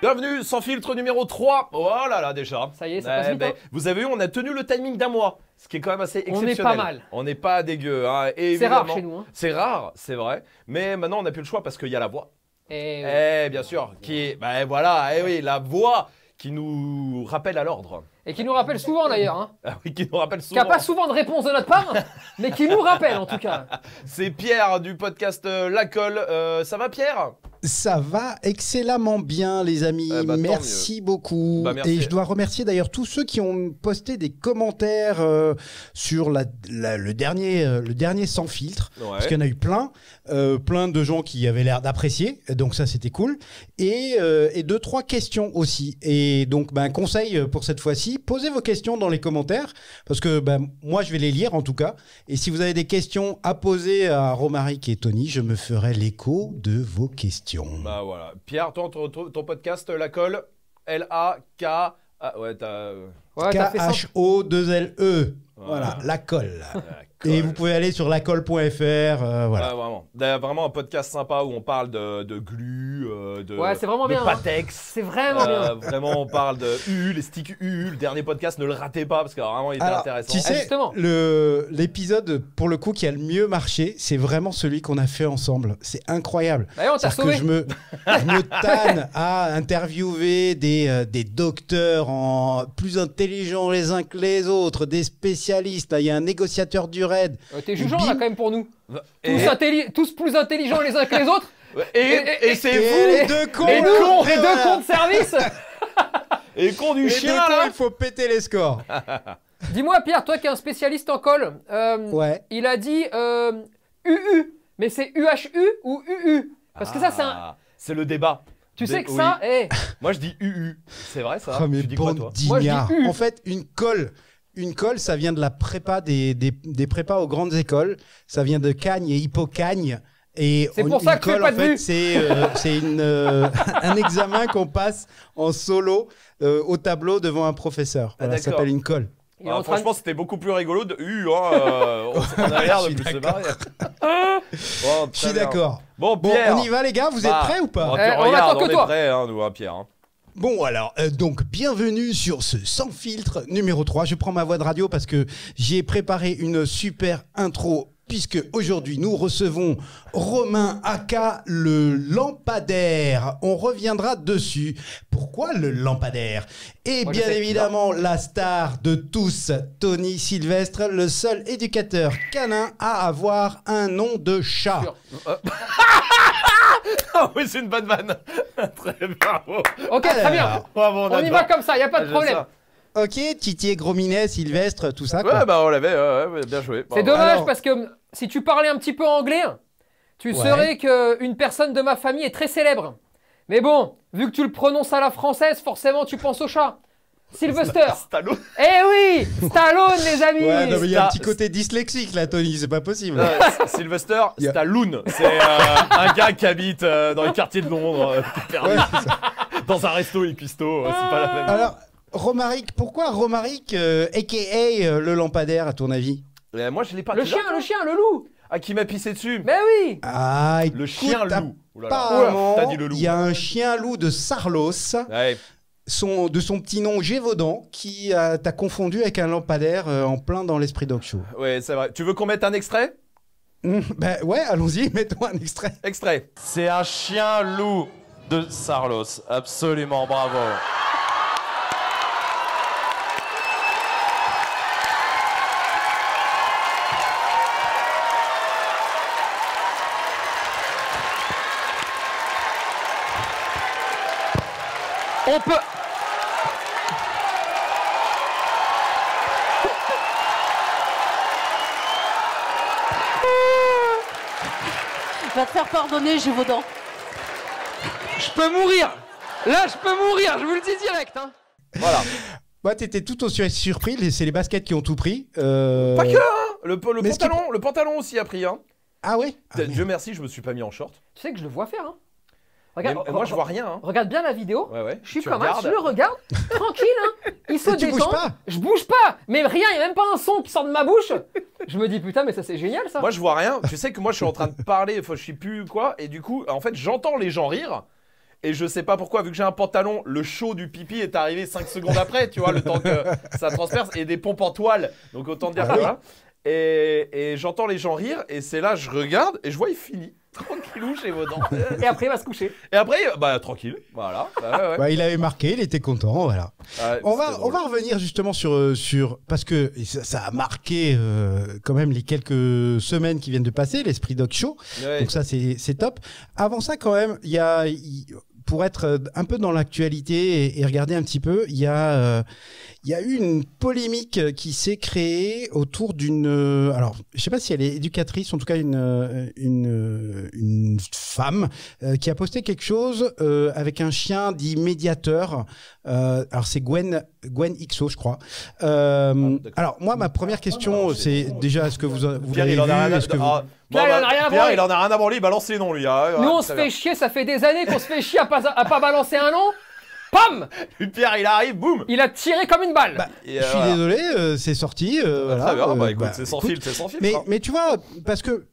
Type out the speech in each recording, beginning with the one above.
Bienvenue, sans filtre numéro 3. Oh là là, déjà. Ça y est, ça eh passe ben, hein. Vous avez vu, on a tenu le timing d'un mois, ce qui est quand même assez exceptionnel. On est pas mal. On n'est pas dégueu. Hein. C'est rare chez nous. Hein. C'est rare, c'est vrai. Mais maintenant, on n'a plus le choix parce qu'il y a la voix. Et eh, eh, bien sûr. Qui, ben voilà, eh oui, la voix qui nous rappelle à l'ordre. Et qui nous rappelle souvent d'ailleurs. Hein. Ah oui, qui nous rappelle souvent. Qui n'a pas souvent de réponse de notre part, mais qui nous rappelle en tout cas. C'est Pierre du podcast euh, La Colle. Euh, ça va Pierre ça va excellemment bien, les amis. Eh bah, merci beaucoup. Bah, et je dois remercier d'ailleurs tous ceux qui ont posté des commentaires euh, sur le, dernier, le dernier sans filtre. Parce qu'il y en a eu plein. plein de gens qui avaient l'air d'apprécier. Donc, ça, c'était cool. Et, deux, trois questions aussi. Et donc, ben, conseil pour cette fois-ci posez vos questions dans les commentaires, parce que ben, moi, je vais les lire en tout cas. Et si vous avez des questions à poser à Romaric et Tony, je me ferai l'écho de vos questions. Bah voilà. Pierre, ton, ton podcast, La Colle, L-A-K... Ah, ouais, t'as... Euh, ouais, O 2 l e voilà, la colle. Et vous pouvez aller sur lacolle.fr. Euh, voilà. Ouais, vraiment. vraiment un podcast sympa où on parle de, de glu, euh, de, c'est vraiment bien, hein. Patex. C'est vraiment euh, bien. Vraiment, on parle de U, les sticks U. Le dernier podcast, ne le ratez pas parce que vraiment, il était intéressant. Tu ah, sais, l'épisode, pour le coup, qui a le mieux marché, c'est vraiment celui qu'on a fait ensemble. C'est incroyable. Parce bah que je me, je me tanne à interviewer des, des docteurs en, plus intelligents les uns que les autres, des spécialistes Hein. il y a un négociateur du raid. Euh, t'es jugeant, là, quand même, pour nous. Tous, plus intelligents les uns que les autres. Et, c'est vous, les deux cons, les deux cons de service. et cons du chien, là. il faut péter les scores. Dis-moi, Pierre, toi qui es un spécialiste en colle, euh, il a dit UU, euh, mais c'est UHU ou UU Parce que ça, c'est un. Ah, c'est le débat. Tu sais que ça, eh. Moi, je dis UU. C'est vrai, ça. Oh, dis Moi, En fait, une colle, une colle, ça vient de la prépa des, des, prépas aux grandes écoles. Ça vient de Cagne et Hippocagne. Et c'est pour ça que colle, en fait, c'est euh, euh, un examen qu'on passe en solo euh, au tableau devant un professeur. Ah, ça s'appelle une colle. Ah, franchement, c'était beaucoup plus rigolo de hein, on a de plus se Je suis oh, d'accord. Bon, Pierre. bon, on y va, les gars. Vous êtes bah, prêts ou pas On, eh, attend que toi. est prêts, hein, nous, hein, Pierre. Hein. Bon, alors, euh, donc, bienvenue sur ce Sans filtre numéro 3. Je prends ma voix de radio parce que j'ai préparé une super intro puisque aujourd'hui nous recevons Romain Aka, le lampadaire. On reviendra dessus. Pourquoi le lampadaire Et eh bien évidemment la star de tous, Tony Sylvestre, le seul éducateur canin à avoir un nom de chat. ah oui, c'est une bonne vanne. très bien. Bravo. Ok, très bien. Ah, on, y va comme ça, il a pas de ah, problème. Ok, Titier, Grominet, Sylvestre, tout ça. Ouais, bah on l'avait, ouais, bien joué. C'est dommage parce que hum, si tu parlais un petit peu anglais, tu saurais qu'une personne de ma famille est très célèbre. Mais bon, vu que tu le prononces à la française, forcément tu penses au chat. Sylvester Stallone Eh oui Stallone, les amis il y a un petit côté dyslexique là, Tony, c'est pas possible. Sylvester Stallone, c'est euh, un gars qui habite euh, dans les quartiers de Londres, euh, dans un resto et cuistot, c'est pas la même. Alors, Romaric, pourquoi Romaric, aka le lampadaire, à ton avis moi, je l'ai pas. Le chien, le chien, le loup Ah, qui m'a pissé dessus Mais oui ah, Le chien loup. là le loup. il y a un chien loup de Sarlos Ouais de son petit nom Gévaudan qui t'a confondu avec un lampadaire euh, en plein dans l'esprit dog Oui, Ouais, c'est vrai. Tu veux qu'on mette un extrait mmh, Ben ouais, allons-y, mettons un extrait. Extrait. C'est un chien loup de Sarlos. Absolument, bravo. On peut, vais te faire pardonner, dents. Je peux mourir. Là, je peux mourir, je vous le dis direct. Hein. Voilà. Moi, t'étais tout aussi surpris. C'est les baskets qui ont tout pris. Euh, pas que hein le, pantalon, aussi a pris. Hein. Ah oui ah, Dieu merci, je me suis pas mis en short. Tu sais que je le vois faire. Hein moi, je vois rien. Hein. Regarde bien la vidéo. Ouais, ouais. Je suis hein. pas mal. je le regarde, tranquille. Il se détend. Je bouge pas. Mais rien, il n'y a même pas un son qui sort de ma bouche. Je me dis putain, mais ça c'est génial ça. Moi, je vois rien. Tu sais que moi, je suis en train de parler. je suis plus quoi. Et du coup, en fait, j'entends les gens rire. Et je sais pas pourquoi, vu que j'ai un pantalon, le chaud du pipi est arrivé 5 secondes après, tu vois, le temps que ça transperce, et des pompes en toile. Donc autant dire ah Et, et j'entends les gens rire, et c'est là, je regarde, et je vois, il finit tranquillou chez dents. Et après, il va se coucher. Et après, bah, tranquille. Voilà. Bah, il avait marqué, il était content. Voilà. on, va, on va revenir justement sur. Euh, sur parce que ça, a marqué euh, quand même les quelques semaines qui viennent de passer, l'esprit Doc Show. Donc, ça, c'est top. Avant ça, quand même, il y a pour être euh, un peu dans l'actualité et, regarder un petit peu, il y a euh, il y eu une polémique qui s'est créée autour d'une euh, alors je ne sais pas si elle est éducatrice, en tout cas une une, femme qui a posté quelque chose avec un chien dit médiateur euh, alors c'est Gwen, Gwen Ixo, je crois. Euh, ah, alors moi, ma ah, première question, c'est déjà est ce que vous, vous Pierre, il en a rien à Pierre, il en a rien à lui, il balance les noms, lui. Hein, Nous, on se fait chier, ça fait des années qu'on se fait chier à pas, à pas balancer un nom. Pam Pierre, il arrive, boum Il a tiré comme une balle bah, Je suis euh, désolé, c'est sorti. Ah, bah, bah, c'est sans fil, c'est sans fil. Mais, mais, tu vois, parce que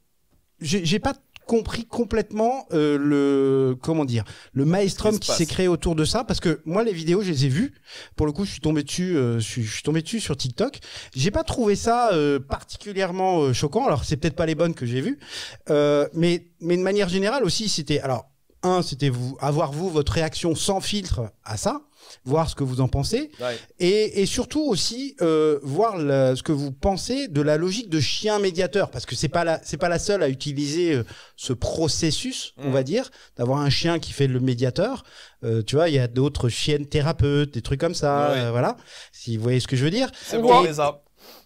j'ai pas compris complètement euh, le comment dire le maelstrom qui s'est créé autour de ça parce que moi les vidéos je les ai vues pour le coup je suis tombé dessus euh, je, suis, je, tombé dessus sur TikTok j'ai pas trouvé ça euh, particulièrement euh, choquant alors c'est peut-être pas les bonnes que j'ai vues mais mais de manière générale aussi c'était alors un c'était vous avoir vous votre réaction sans filtre à ça voir ce que vous en pensez. Et, surtout aussi, euh, voir ce que vous pensez de la logique de chien médiateur. Parce que c'est pas c'est pas la seule à utiliser euh, ce processus, on mm. va dire, d'avoir un chien qui fait le médiateur. Euh, tu vois, il y a d'autres chiennes thérapeutes, des trucs comme ça. voilà. Si vous voyez ce que je veux dire. C'est bon,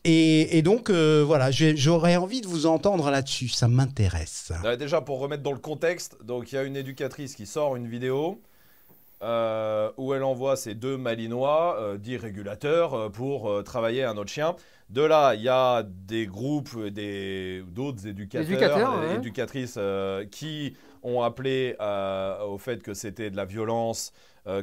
les Et, donc, voilà, j'aurais envie de vous entendre là-dessus, ça m'intéresse. Déjà, pour remettre dans le contexte, donc il y a une éducatrice qui sort une vidéo euh, où elle envoie ses deux malinois, euh, régulateurs, euh, pour euh, travailler un autre chien. De là, il y a des groupes, des, d'autres éducateurs, éducatrices qui ont appelé au fait que c'était de la violence,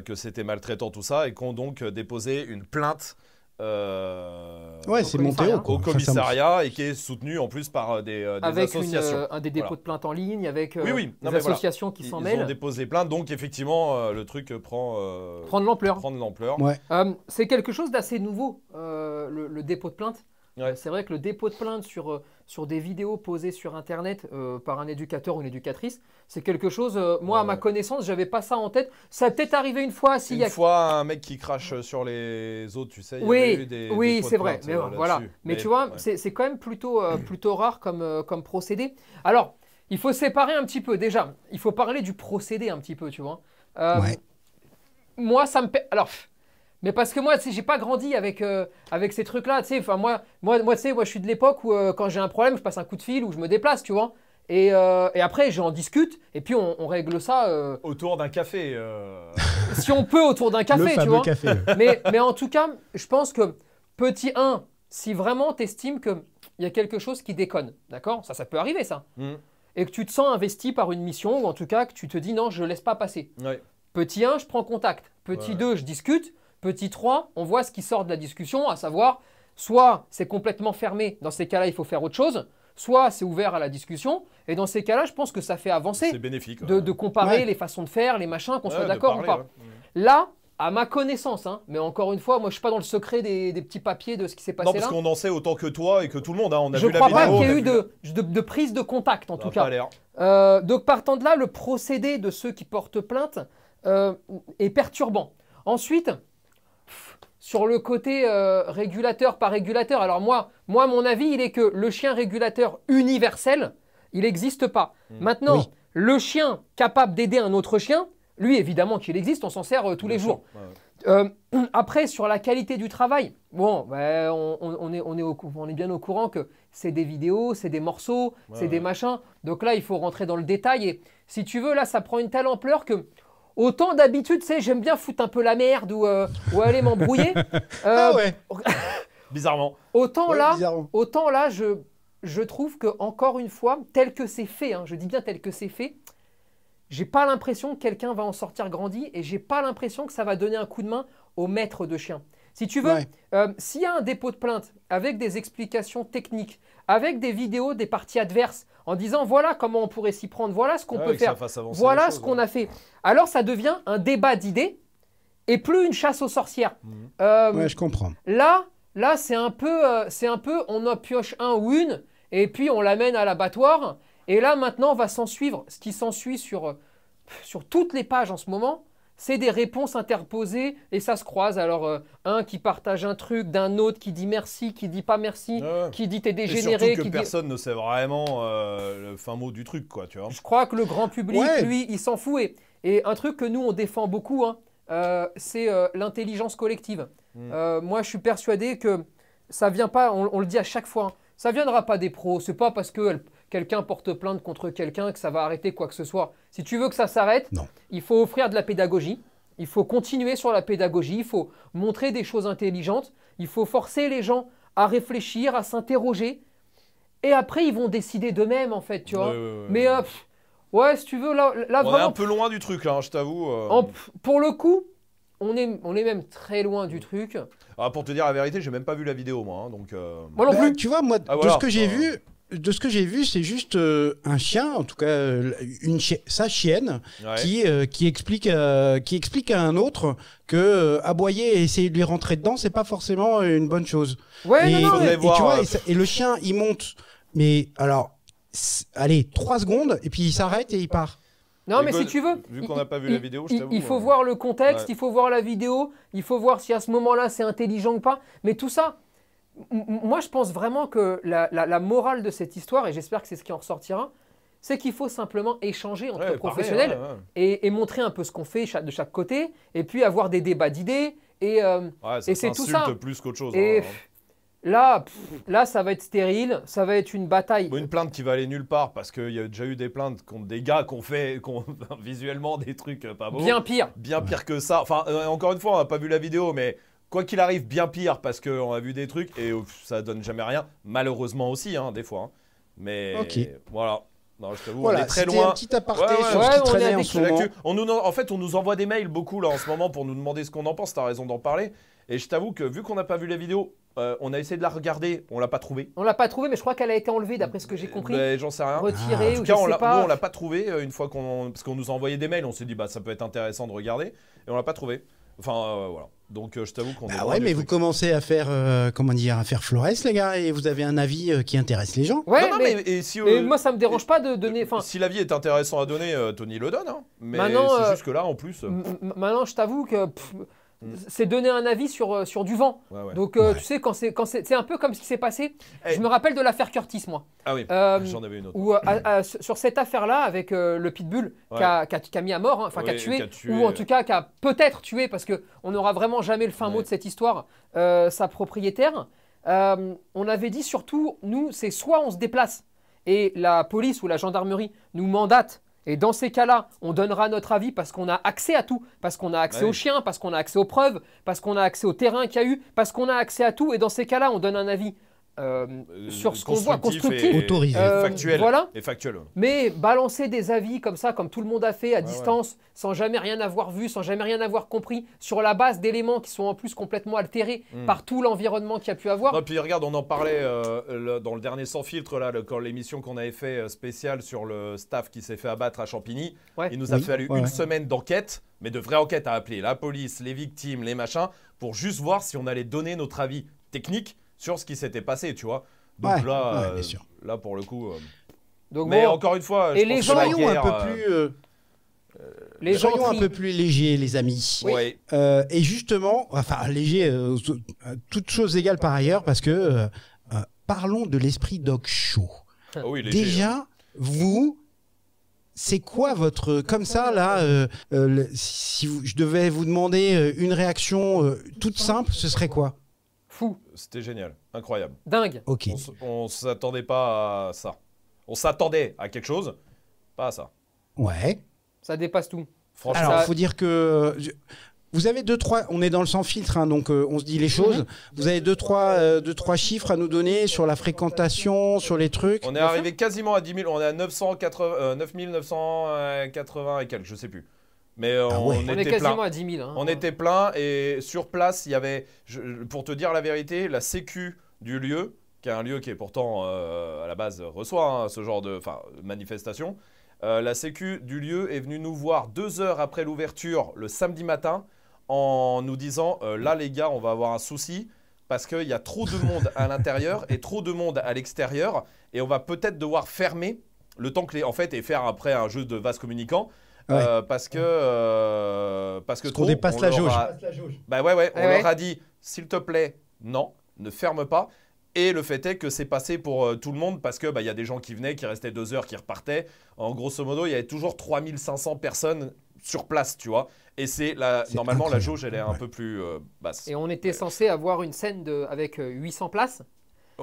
que c'était maltraitant, tout ça, et qui ont donc déposé une plainte euh, ouais, c'est au, commissariat et qui est soutenu en plus par euh, des, euh, associations. Avec un des dépôts de plainte en ligne, avec oui, des associations qui s'en mêlent. Ils ont déposé plainte, donc effectivement, le truc prend, prend de l'ampleur. l'ampleur. Ouais. c'est quelque chose d'assez nouveau, le, le, dépôt de plainte. Ouais. C'est vrai que le dépôt de plainte sur sur des vidéos posées sur Internet euh, par un éducateur ou une éducatrice, c'est quelque chose, euh, moi, à ma connaissance, connaissance, j'avais pas ça en tête. Ça a peut-être arrivé une fois. Si une y a... fois, un mec qui crache euh, sur les autres, tu sais. oui, oui, c'est vrai. Mais, voilà. mais, tu vois, c'est quand même plutôt, plutôt rare comme, comme procédé. Alors, il faut séparer un petit peu. Déjà, il faut parler du procédé un petit peu, tu vois. Moi, ça me... Alors, mais parce que moi, tu sais, j'ai pas grandi avec, euh, avec ces trucs-là, tu sais. Enfin, moi, moi, moi tu sais, moi, je suis de l'époque où euh, quand j'ai un problème, je passe un coup de fil ou je me déplace, tu vois. Et, euh, et après, j'en discute et puis on, règle ça. Autour d'un café. si on peut, autour d'un café, le tu vois. Café. Mais, mais en tout cas, je pense que petit 1, si vraiment tu estimes qu'il y a quelque chose qui déconne, d'accord Ça, ça peut arriver, ça. Mmh. Et que tu te sens investi par une mission ou en tout cas que tu te dis non, je laisse pas passer. Petit 1, je prends contact. Petit 2, je discute. Petit 3, on voit ce qui sort de la discussion, à savoir soit c'est complètement fermé, dans ces cas-là, il faut faire autre chose, soit c'est ouvert à la discussion. Et dans ces cas-là, je pense que ça fait avancer. bénéfique. De, comparer les façons de faire, les machins, qu'on soit d'accord ou pas. Là, à ma connaissance, hein, mais encore une fois, moi je suis pas dans le secret des, petits papiers de ce qui s'est passé. Non, parce qu'on en sait autant que toi et que tout le monde. Hein. On a vu la vidéo, pas qu'il y ait eu de, de, prise de contact en tout cas. Euh, donc partant de là, le procédé de ceux qui portent plainte euh, est perturbant. Ensuite, sur le côté euh, régulateur par régulateur. Alors moi, moi, mon avis, il est que le chien régulateur universel, il n'existe pas. Hmm. Maintenant, le chien capable d'aider un autre chien, lui, évidemment qu'il existe, on s'en sert euh, tous les jours. Euh, après, sur la qualité du travail, bon, ben, on, est, bien au courant que c'est des vidéos, c'est des morceaux, c'est des machins. Donc là, il faut rentrer dans le détail. Et si tu veux, là, ça prend une telle ampleur que Autant d'habitude, tu sais, j'aime bien foutre un peu la merde ou, euh, ou aller m'embrouiller. Euh, ah ouais Bizarrement. Autant là, autant là, je, trouve que encore une fois, tel que c'est fait, hein, je dis bien tel que c'est fait, j'ai pas l'impression que quelqu'un va en sortir grandi et j'ai pas l'impression que ça va donner un coup de main au maître de chien. Si tu veux, euh, s'il y a un dépôt de plainte avec des explications techniques, avec des vidéos des parties adverses en disant voilà comment on pourrait s'y prendre, voilà ce qu'on ah peut faire, voilà ce qu'on a fait. Alors ça devient un débat d'idées et plus une chasse aux sorcières. Mhm. Euh, je comprends. Là, là c'est un peu, euh, c'est un peu, on en pioche un ou une et puis on l'amène à l'abattoir. Et là maintenant, on va s'en suivre ce qui s'ensuit sur euh, sur toutes les pages en ce moment c'est des réponses interposées et ça se croise. Alors, euh, un qui partage un truc d'un autre qui dit merci, qui dit pas merci, ah qui dit t'es dégénéré. Et surtout que personne ne sait vraiment euh, le fin mot du truc, quoi, tu vois. Je crois que le grand public, lui, il s'en fout. Et, un truc que nous, on défend beaucoup, hein, euh, c'est l'intelligence collective. Hmm. moi, je suis persuadé que ça vient pas, on, le dit à chaque fois, hein, ça viendra pas des pros. C'est pas parce que quelqu'un porte plainte contre quelqu'un, que ça va arrêter quoi que ce soit. Si tu veux que ça s'arrête, il faut offrir de la pédagogie, il faut continuer sur la pédagogie, il faut montrer des choses intelligentes, il faut forcer les gens à réfléchir, à s'interroger, et après ils vont décider d'eux-mêmes en fait, tu vois. Mais euh, ouais, si tu veux, là, là on est un peu loin du truc, là, hein, je t'avoue. Euh. pour le coup, on est, on est même très loin du mm. truc. Ah, pour te dire la vérité, j'ai même pas vu la vidéo, moi. Hein, donc, euh. bah, tu vois, moi, ah, ce que j'ai vu, de ce que j'ai vu, c'est juste euh, un chien, en tout cas euh, une sa chienne, euh, qui, explique, qui explique à un autre que aboyer et essayer de lui rentrer dedans, c'est pas forcément une bonne chose. Ouais, et, tu vois, et, le chien, il monte, mais alors, allez, trois secondes, et puis il s'arrête et il part. Non, mais, si tu veux. Vu qu'on n'a pas vu il, la vidéo, Il faut hein. voir le contexte, il faut voir la vidéo, il faut voir si à ce moment-là c'est intelligent ou pas. Mais tout ça, moi, je pense vraiment que la, morale de cette histoire, et j'espère que c'est ce qui en ressortira, c'est qu'il faut simplement échanger entre professionnels Et, montrer un peu ce qu'on fait de chaque côté, et puis avoir des débats d'idées. Et, euh, et c'est tout ça. plus qu'autre chose. Et, hein. Là, là, ça va être stérile, ça va être une bataille. une plainte qui va aller nulle part parce qu'il y a déjà eu des plaintes contre des gars qu'on fait visuellement des trucs euh, pas beaux. Bien pire. Bien pire que ça. Enfin, euh, encore une fois, on n'a pas vu la vidéo, mais quoi qu'il arrive, bien pire parce qu'on a vu des trucs et ça donne jamais rien. Malheureusement aussi, hein, des fois. Hein. Mais voilà. je t'avoue, on est très loin. Un petit aparté sur on en, en fait, on nous envoie des mails beaucoup là en ce moment pour nous demander ce qu'on en pense. T'as raison d'en parler. Et je t'avoue que vu qu'on n'a pas vu la vidéo, euh, on a essayé de la regarder, on l'a pas trouvée. On l'a pas trouvée, mais je crois qu'elle a été enlevée d'après ce que j'ai compris. Ben, j'en sais rien. Retirée ou je on sais pas. on l'a pas trouvée euh, une fois qu'on parce qu'on nous a envoyé des mails. On s'est dit bah ça peut être intéressant de regarder et on l'a pas trouvée. Enfin, euh, voilà. Donc euh, je t'avoue qu'on Ah ouais, mais vous commencez à faire euh, comment dire à faire Flores les gars et vous avez un avis qui intéresse les gens. Ouais, mais, moi ça me dérange pas de donner si l'avis est intéressant à donner Tony le donne hein. mais c'est juste que là en plus maintenant je t'avoue que Mm. c'est donner un avis sur, euh, sur du vent. Donc, euh, tu sais, quand c'est, c'est, un peu comme ce qui s'est passé. Eh. Je me rappelle de l'affaire Curtis, moi. Ah oui, euh, j'en avais une autre. sur cette affaire-là, avec le Pitbull, qui a, mis à mort, hein, enfin, qui a tué, ou en tout cas, qui a peut-être tué, parce qu'on n'aura vraiment jamais le fin mot de cette histoire, sa propriétaire. on avait dit surtout, nous, c'est soit on se déplace et la police ou la gendarmerie nous mandate et dans ces cas-là, on donnera notre avis parce qu'on a accès à tout, parce qu'on a accès bah aux chiens, parce qu'on a accès aux preuves, parce qu'on a accès au terrain qu'il y a eu, parce qu'on a accès à tout. Et dans ces cas-là, on donne un avis. Euh, sur ce qu'on voit constructif, et, euh, factuel, voilà. et Mais balancer des avis comme ça, comme tout le monde a fait à distance, sans jamais rien avoir vu, sans jamais rien avoir compris, sur la base d'éléments qui sont en plus complètement altérés hmm. par tout l'environnement qu'il a pu avoir. et puis regarde, on en parlait euh, dans le dernier sans filtre là, quand l'émission qu'on avait fait spéciale sur le staff qui s'est fait abattre à Champigny, il nous a fallu une semaine d'enquête, mais de vraie enquête à appeler la police, les victimes, les machins, pour juste voir si on allait donner notre avis technique sur ce qui s'était passé, tu vois. Donc là, euh, là, pour le coup. Euh, mais encore une fois, et euh, les gens un peu plus. Les Soyons un peu plus légers, les amis. et justement, enfin léger, toutes choses égales par ailleurs, parce que parlons de l'esprit dog show. Ah. Ah Déjà, hein. vous, c'est quoi votre comme ça là Si je devais vous demander une réaction toute simple, ce serait quoi c'était génial, incroyable. Dingue. Ok. On, s'attendait pas à ça. On s'attendait à quelque chose, pas à ça. Ouais. Ça dépasse tout. Franchement. Alors, faut dire que. Vous avez deux trois, on est dans le sans filtre, hein, donc euh, on se dit les mhm. choses. Vous avez deux trois, euh, trois chiffres à nous donner sur la fréquentation, sur les trucs. On est arrivé quasiment à 10 on est à 980, 9 980 et quelques, je sais plus. Euh, ah on, était quasiment à 10 000. Hein. on était plein et sur place, il y avait, pour te dire la vérité, la sécu du lieu, qui est un lieu qui est pourtant euh, à la base reçoit hein, ce genre de manifestation. Euh, la sécu du lieu est venue nous voir deux heures après l'ouverture le samedi matin en nous disant là les gars, on va avoir un souci parce qu'il y a trop de monde à l'intérieur et trop de monde à l'extérieur et on va peut-être devoir fermer le temps que en fait et faire après un jeu de vase communicant euh, euh, parce que. parce que on dépasse la, jauge. Bah ouais, ouais, on leur a dit s'il te plaît, non, ne ferme pas. Et le fait est que c'est passé pour euh, tout le monde parce qu'il bah, y a des gens qui venaient, qui restaient deux heures, qui repartaient. En grosso modo, il y avait toujours 3500 personnes sur place, tu vois. Et c'est normalement la jauge, elle est un peu plus basse. Et on était censé avoir une scène avec 800 places.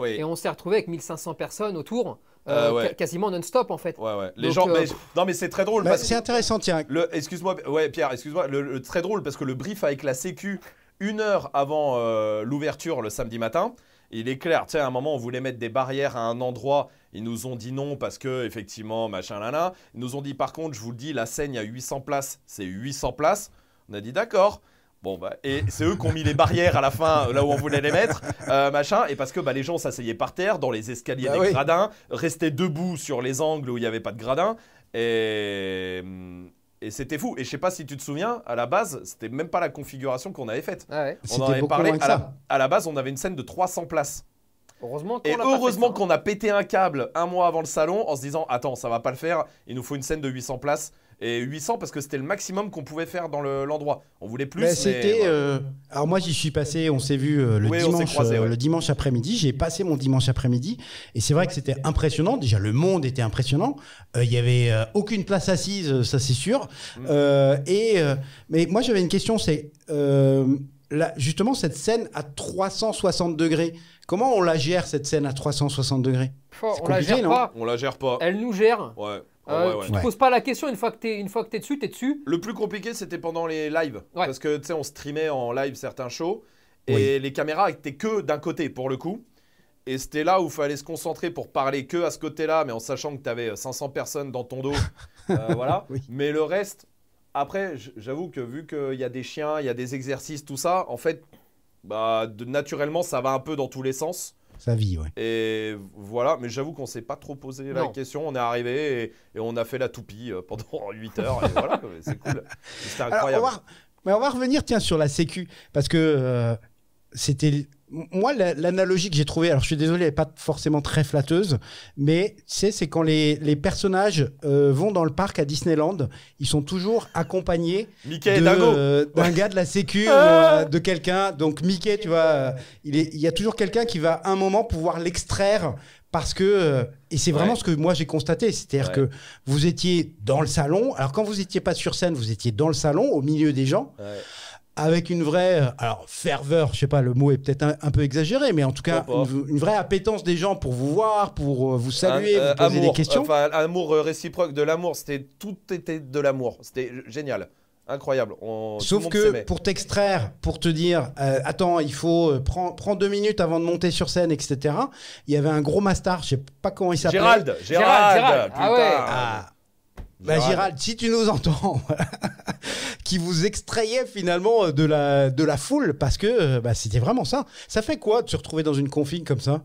Et on s'est retrouvé avec 1500 personnes autour. Euh, euh, quasiment non-stop en fait. Ouais, ouais. Les gens, euh, non mais c'est très drôle. Bah, c'est intéressant, tiens. Excuse-moi, ouais, Pierre, excuse-moi. Le, très drôle parce que le brief avec la Sécu une heure avant l'ouverture le samedi matin, il est clair. Tiens à un moment, on voulait mettre des barrières à un endroit. Ils nous ont dit non parce que, effectivement, machin, là, là. Ils nous ont dit, par contre, je vous le dis, la scène il y a 800 places. C'est 800 places. On a dit, d'accord. Bon, bah, et c'est eux qui ont mis les barrières à la fin, là où on voulait les mettre, euh, machin, et parce que bah, les gens s'asseyaient par terre, dans les escaliers bah gradins, restaient debout sur les angles où il n'y avait pas de gradins, et, c'était fou. Et je sais pas si tu te souviens, à la base, c'était même pas la configuration qu'on avait faite. Ah on en avait parlé, à la, base, on avait une scène de 300 places. Heureusement et heureusement qu'on a pété un câble un mois avant le salon en se disant Attends, ça va pas le faire, il nous faut une scène de 800 places et 800 parce que c'était le maximum qu'on pouvait faire dans l'endroit. on voulait plus. Bah, bah, euh, alors moi j'y suis passé, on s'est vu euh, le, dimanche, euh, le dimanche après-midi. J'ai passé mon dimanche après-midi et c'est vrai que c'était impressionnant. Déjà le monde était impressionnant. Il n'y y avait aucune place assise, ça c'est sûr. Mm. et mais moi j'avais une question, c'est justement cette scène à 360 degrés. Comment on la gère cette scène à 360 degrés On la gère pas. On la gère pas. Elle nous gère. Ouais. Ah euh, tu ne te poses pas la question une fois que t'es une fois que es dessus, t'es dessus. Le plus compliqué c'était pendant les lives parce que tu sais on streamait en live certains shows et les caméras étaient que d'un côté pour le coup et c'était là où il fallait se concentrer pour parler que à ce côté-là mais en sachant que tu avais 500 personnes dans ton dos euh, voilà mais le reste après j'avoue que vu qu'il y a des chiens, il y a des exercices tout ça en fait bah naturellement ça va un peu dans tous les sens. Sa vie, ouais. Et voilà, mais j'avoue qu'on ne s'est pas trop posé la question. On est arrivé et, on a fait la toupie euh, pendant 8 heures. c'est cool. C'était incroyable. mais on va revenir, tiens, sur la Sécu. Parce que euh, c'était moi, l'analogie que j'ai trouvée, alors je suis désolé, elle n'est pas forcément très flatteuse, mais tu c'est quand les, personnages euh, vont dans le parc à Disneyland, ils sont toujours accompagnés euh, d'un gars de la sécu, ah euh, de quelqu'un. Donc Mickey, tu vois, il, y a toujours quelqu'un qui va à un moment pouvoir l'extraire parce que et c'est vraiment ce que moi j'ai constaté, c'est-à-dire que vous étiez dans le salon. Alors quand vous n'étiez pas sur scène, vous étiez dans le salon au milieu des gens avec une vraie, alors ferveur, je sais pas, le mot est peut-être un, peu exagéré, mais en tout cas, une, vraie appétence des gens pour vous voir, pour euh, vous saluer, euh, vous poser des questions. Enfin, amour euh, réciproque, de l'amour, c'était tout était de l'amour, c'était génial. Incroyable. Sauf que pour t'extraire, pour te dire, attends, il faut prendre prends, deux minutes avant de monter sur scène, etc. Il y avait un gros master, je sais pas comment il s'appelle. Gérald, Gérald, putain. Ah ouais. Ah. Bah, Gérald, si tu nous entends, qui vous extrayait finalement euh, de la, de la foule parce que euh, bah, c'était vraiment ça. Ça fait quoi de se retrouver dans une confine comme ça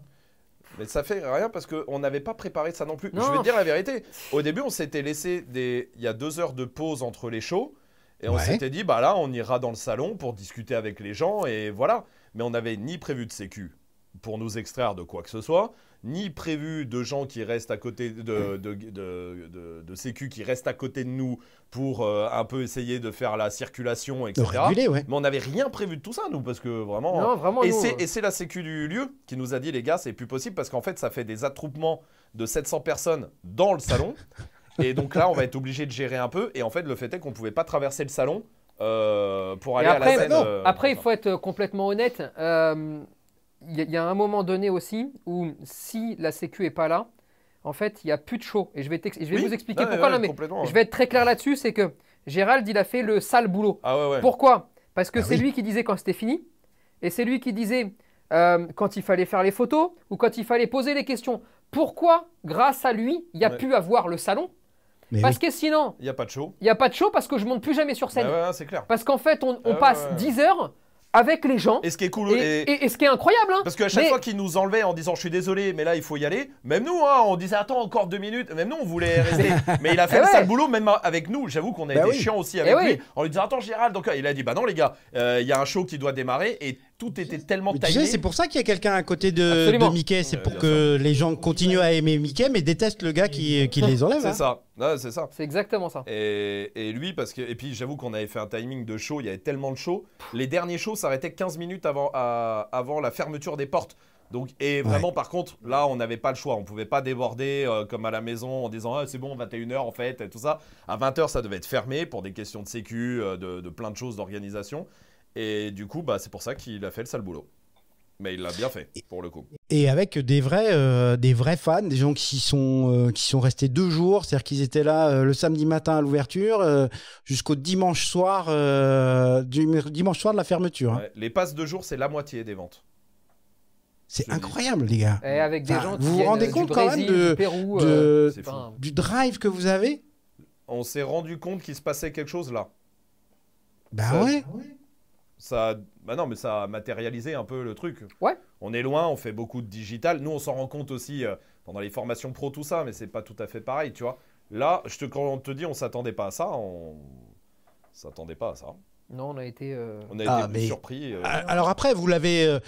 mais ça fait rien parce qu'on n'avait pas préparé ça non plus. Je vais te dire la vérité. Au début, on s'était laissé des... il y a deux heures de pause entre les shows. Et on s'était dit, bah là, on ira dans le salon pour discuter avec les gens. Et voilà. Mais on n'avait ni prévu de sécu pour nous extraire de quoi que ce soit ni prévu de gens qui restent à côté de, de, sécu qui restent à côté de nous pour euh, un peu essayer de faire la circulation, etc. Mais on n'avait rien prévu de tout ça, nous, parce que vraiment. vraiment euh. et c'est la sécu du lieu qui nous a dit, les gars, c'est plus possible parce qu'en fait, ça fait des attroupements de 700 personnes dans le salon. et donc là, on va être obligé de gérer un peu. Et en fait, le fait est qu'on pouvait pas traverser le salon euh, pour aller après, à la après, il faut être complètement honnête il y, a un moment donné aussi où si la Sécu est pas là, en fait, il y a plus de show. Et je vais, vous expliquer pourquoi. je vais être très clair là-dessus, c'est que Gérald, il a fait le sale boulot. Ah pourquoi Parce que ah c'est lui qui disait quand c'était fini, et c'est lui qui disait euh, quand il fallait faire les photos ou quand il fallait poser les questions. Pourquoi, grâce à lui, il y a pu avoir le salon parce que sinon, il n'y a pas de show. Il n'y a pas de show parce que je monte plus jamais sur scène. c'est clair. Parce qu'en fait, on, ah passe 10 heures avec les gens. Et ce qui est cool. Et, et, ce qui est incroyable. Hein. Parce qu'à chaque fois qu'il nous enlevait en disant je suis désolé, mais là il faut y aller, même nous, hein, on disait attends encore deux minutes, même nous on voulait rester. mais il a fait eh le sale boulot, même avec nous. J'avoue qu'on a bah été chiant aussi eh avec lui. En lui disant attends Gérald, donc euh, il a dit bah non les gars, euh, il y a un show qui doit démarrer et tout était tellement taillé. c'est pour ça qu'il y a quelqu'un à côté de, Mickey. C'est pour que les gens continuent à aimer Mickey, mais détestent le gars qui, les enlève. C'est hein. ça. c'est ça. C'est exactement ça. Et, lui, parce que. Et puis, j'avoue qu'on avait fait un timing de show. Il y avait tellement de show. Les derniers shows s'arrêtaient 15 minutes avant, la fermeture des portes. Donc, et vraiment, par contre, là, on n'avait pas le choix. On ne pouvait pas déborder euh, comme à la maison en disant ah, c'est bon, 21h en fait, et tout ça. À 20h, ça devait être fermé pour des questions de sécu, euh, de, plein de choses, d'organisation. Et du coup, bah, c'est pour ça qu'il a fait le sale boulot. Mais il l'a bien fait, pour le coup. Et avec des vrais, euh, des vrais fans, des gens qui sont, euh, qui sont restés deux jours, c'est-à-dire qu'ils étaient là euh, le samedi matin à l'ouverture jusqu'au dimanche soir, dimanche soir de la fermeture. Hein. les passes de jours, c'est la moitié des ventes. C'est incroyable, les gars. avec vous vous rendez compte quand même du, drive que vous avez On s'est rendu compte qu'il se passait quelque chose là. Bah ouais. Ah ça, bah mais ça a matérialisé un peu le truc. On est loin, on fait beaucoup de digital. Nous, on s'en rend compte aussi euh, pendant les formations pro, tout ça, mais c'est pas tout à fait pareil, tu vois. Là, je te, quand on te dit, on s'attendait pas à ça, on s'attendait pas à ça. Non, on a été, euh, on a été ah, surpris. Euh. Alors après, vous l'avez,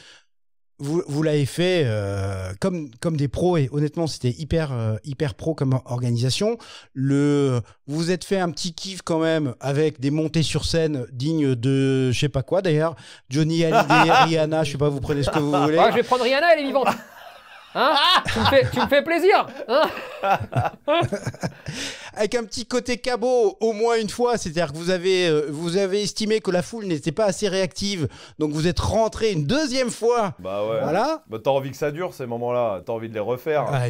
vous, vous l'avez fait euh, comme, comme des pros et honnêtement c'était hyper euh, hyper pro comme organisation. Le vous, vous êtes fait un petit kiff quand même avec des montées sur scène dignes de je sais pas quoi d'ailleurs. Johnny Hallyday, Rihanna, je sais pas vous prenez ce que vous voulez. Ah, je vais prendre Rihanna, elle est vivante. Hein tu, me fais, tu, me fais, plaisir hein avec un petit côté cabot au moins une fois. C'est-à-dire que euh, vous avez, estimé que la foule n'était pas assez réactive, donc vous êtes rentré une deuxième fois. Bah ouais. Voilà. Bah t'as envie que ça dure ces moments-là, t'as envie de les refaire. Ah,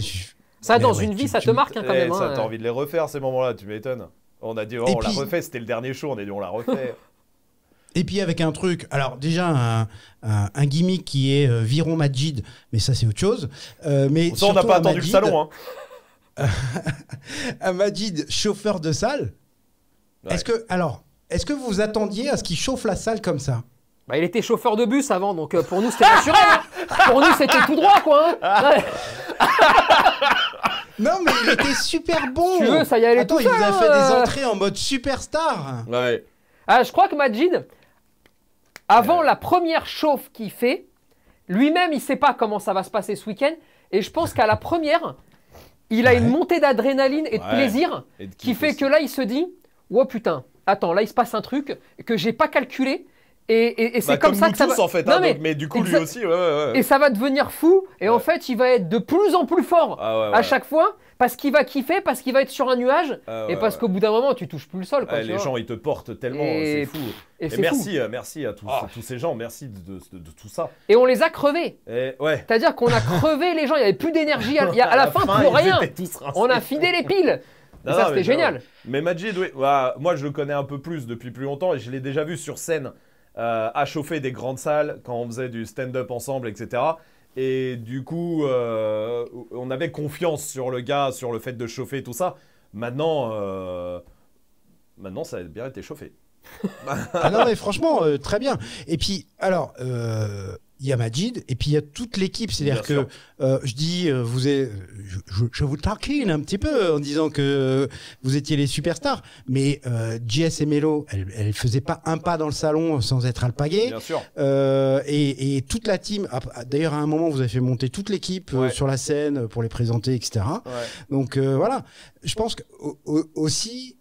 ça, dans une vie, ça te marque hein, quand eh, même. Hein. t'as envie de les refaire ces moments-là, tu m'étonnes. On a dit, oh, on l'a refait, c'était le dernier show, on a dit, on l'a refait. Et puis avec un truc, alors déjà un, gimmick qui est euh, Viron Majid, mais ça c'est autre chose. Euh, mais ça, on n'a pas attendu le salon. Hein. Majid, chauffeur de salle. Est-ce que, alors, est-ce que vous attendiez à ce qu'il chauffe la salle comme ça bah, il était chauffeur de bus avant, donc euh, pour nous c'était naturel. Hein. Pour nous c'était tout droit, quoi. Hein. Non, mais il était super bon. Tu veux, ça y allait tout il seul, a fait des euh. entrées en mode superstar. Ah, je crois que Majid, avant la première chauffe qu'il fait, lui-même il sait pas comment ça va se passer ce week-end, et je pense qu'à la première, il a une montée d'adrénaline et de plaisir qui fait que là, il se dit Oh putain, attends, là, il se passe un truc que j'ai pas calculé. Et, c'est bah, comme, ça que ça va... fait, hein, mais, du coup, lui aussi. et ça va devenir fou. Et en fait, il va être de plus en plus fort ah, à chaque fois parce qu'il va kiffer, parce qu'il va être sur un nuage, ah et parce qu'au bout d'un moment, tu touches plus le sol. Ah, les gens, ils te portent tellement, c'est fou. Et, merci, euh, merci à tous, ah. tous, ces gens, merci de, tout ça. Et on les a crevés. C'est-à-dire qu'on a crevé les gens, il n'y avait plus d'énergie à, la fin, pour rien. On a fidé les piles. ça, c'était génial. Mais Majid, bah, moi, je le connais un peu plus depuis plus longtemps et je l'ai déjà vu sur scène euh, à chauffer des grandes salles quand on faisait du stand-up ensemble, etc. Et du coup, euh, on avait confiance sur le gars, sur le fait de chauffer tout ça. Maintenant, euh, maintenant ça a bien été chauffé. ah non mais franchement euh, très bien. Et puis alors il y a Majid, et puis il y a toute l'équipe. C'est-à-dire que euh, je dis, euh, vous êtes, je, je, vous taquine un petit peu en disant que vous étiez les superstars, mais euh, JS et Melo, elles ne faisaient pas un pas dans le salon sans être alpaguées. Euh, et, et, toute la team. D'ailleurs, à un moment, vous avez fait monter toute l'équipe sur la scène pour les présenter, etc. Donc voilà, je pense que aussi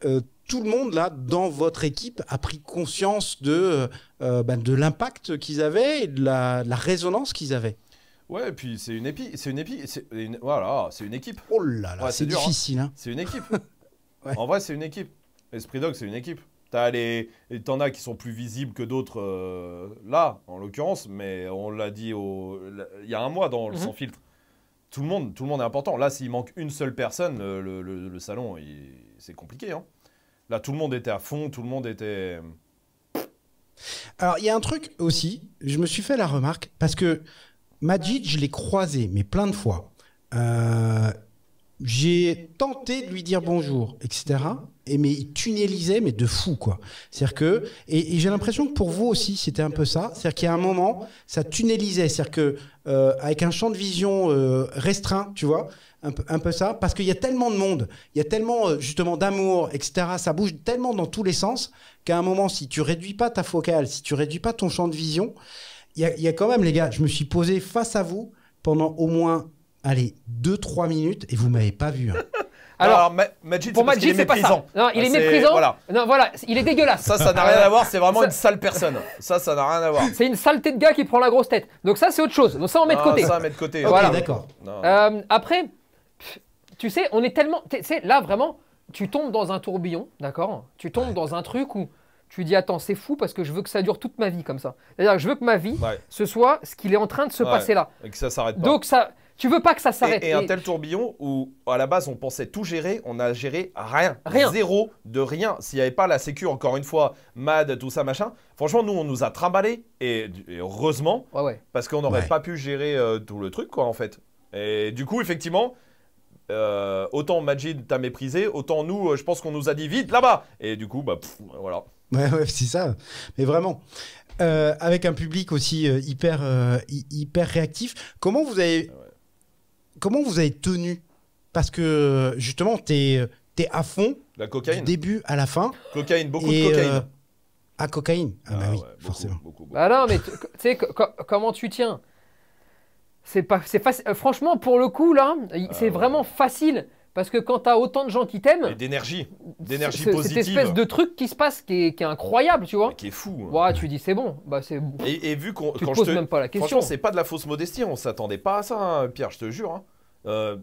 tout le monde là dans votre équipe a pris conscience de, euh, euh, ben, de l'impact qu'ils avaient et de la, résonance qu'ils avaient. Ouais, et puis c'est une c'est une épi, voilà, c'est une équipe. Oh là là, c'est hein. difficile. Hein. C'est une équipe. En vrai, c'est une équipe. Esprit Dog, c'est une équipe. T'as les, t'en as qui sont plus visibles que d'autres euh, là, en l'occurrence, mais on l'a dit il y a un mois dans le mhm. sans filtre. Tout le monde, tout le monde est important. Là, s'il manque une seule personne, le, salon, c'est compliqué. Hein. Là, tout le monde était à fond, tout le monde était. Alors, il y a un truc aussi, je me suis fait la remarque, parce que Majid, je l'ai croisé, mais plein de fois. Euh, j'ai tenté de lui dire bonjour, etc. Et mais il tunnelisait, mais de fou, quoi. C'est-à-dire que, et, j'ai l'impression que pour vous aussi, c'était un peu ça. C'est-à-dire qu'il y a un moment, ça tunnelisait. C'est-à-dire que, euh, avec un champ de vision euh, restreint, tu vois, un peu, ça, parce qu'il y a tellement de monde, il y a tellement euh, justement d'amour, etc. Ça bouge tellement dans tous les sens qu'à un moment, si tu réduis pas ta focale, si tu réduis pas ton champ de vision, il y a, quand même, les gars, je me suis posé face à vous pendant au moins, allez, 2-3 minutes et vous m'avez pas vu. Hein. Alors, Alors pour c'est pas ça. Non, il est, ah, méprisant. Non, voilà, il est dégueulasse. Ça, ça n'a rien à voir. C'est vraiment une sale personne. Ça, ça n'a rien à voir. C'est une saleté de gars qui prend la grosse tête. Donc ça, c'est autre chose. Donc ça, on met de côté. Ça, de côté. voilà. D'accord. Euh, après, tu sais, on est tellement. Tu sais, là, vraiment, tu tombes dans un tourbillon, d'accord Tu tombes dans un truc où tu dis attends c'est fou parce que je veux que ça dure toute ma vie comme ça. C'est-à-dire que je veux que ma vie ce soit ce qu'il est en train de se passer là. Et que ça s'arrête pas. Donc ça, tu veux pas que ça s'arrête. Et, un tel tourbillon où à la base on pensait tout gérer, on a géré rien, rien. zéro de rien. S'il n'y avait pas la sécu encore une fois, Mad, tout ça machin. Franchement nous on nous a trimballés. et, heureusement parce qu'on n'aurait pas pu gérer euh, tout le truc quoi en fait. Et du coup effectivement euh, autant Majid t'a méprisé, autant nous, euh, je pense qu'on nous a dit vite là-bas. Et du coup, bah, voilà. Ouais, ouais, c'est ça. Mais vraiment. Euh, avec un public aussi hyper, hyper réactif, comment vous avez, ah comment vous avez tenu Parce que justement, t'es es à fond. La Du début à la fin. Cocaïne, beaucoup de cocaïne. à cocaïne Ah, bah ah oui, forcément. Bah non, mais tu sais, comment tu tiens c'est pas, euh, Franchement, pour le coup, là, ah c'est vraiment facile. Parce que quand t'as autant de gens qui t'aiment. d'énergie. D'énergie positive. Cette espèce de truc qui se passe qui est, incroyable, tu vois. qui est fou. Hein. Ouais, tu dis c'est bon. Bah, c'est... Et, et vu qu'on. quand même pas la question. Franchement, c'est pas de la fausse modestie. On s'attendait pas à ça, hein, Pierre, je te jure. Hein. Euh,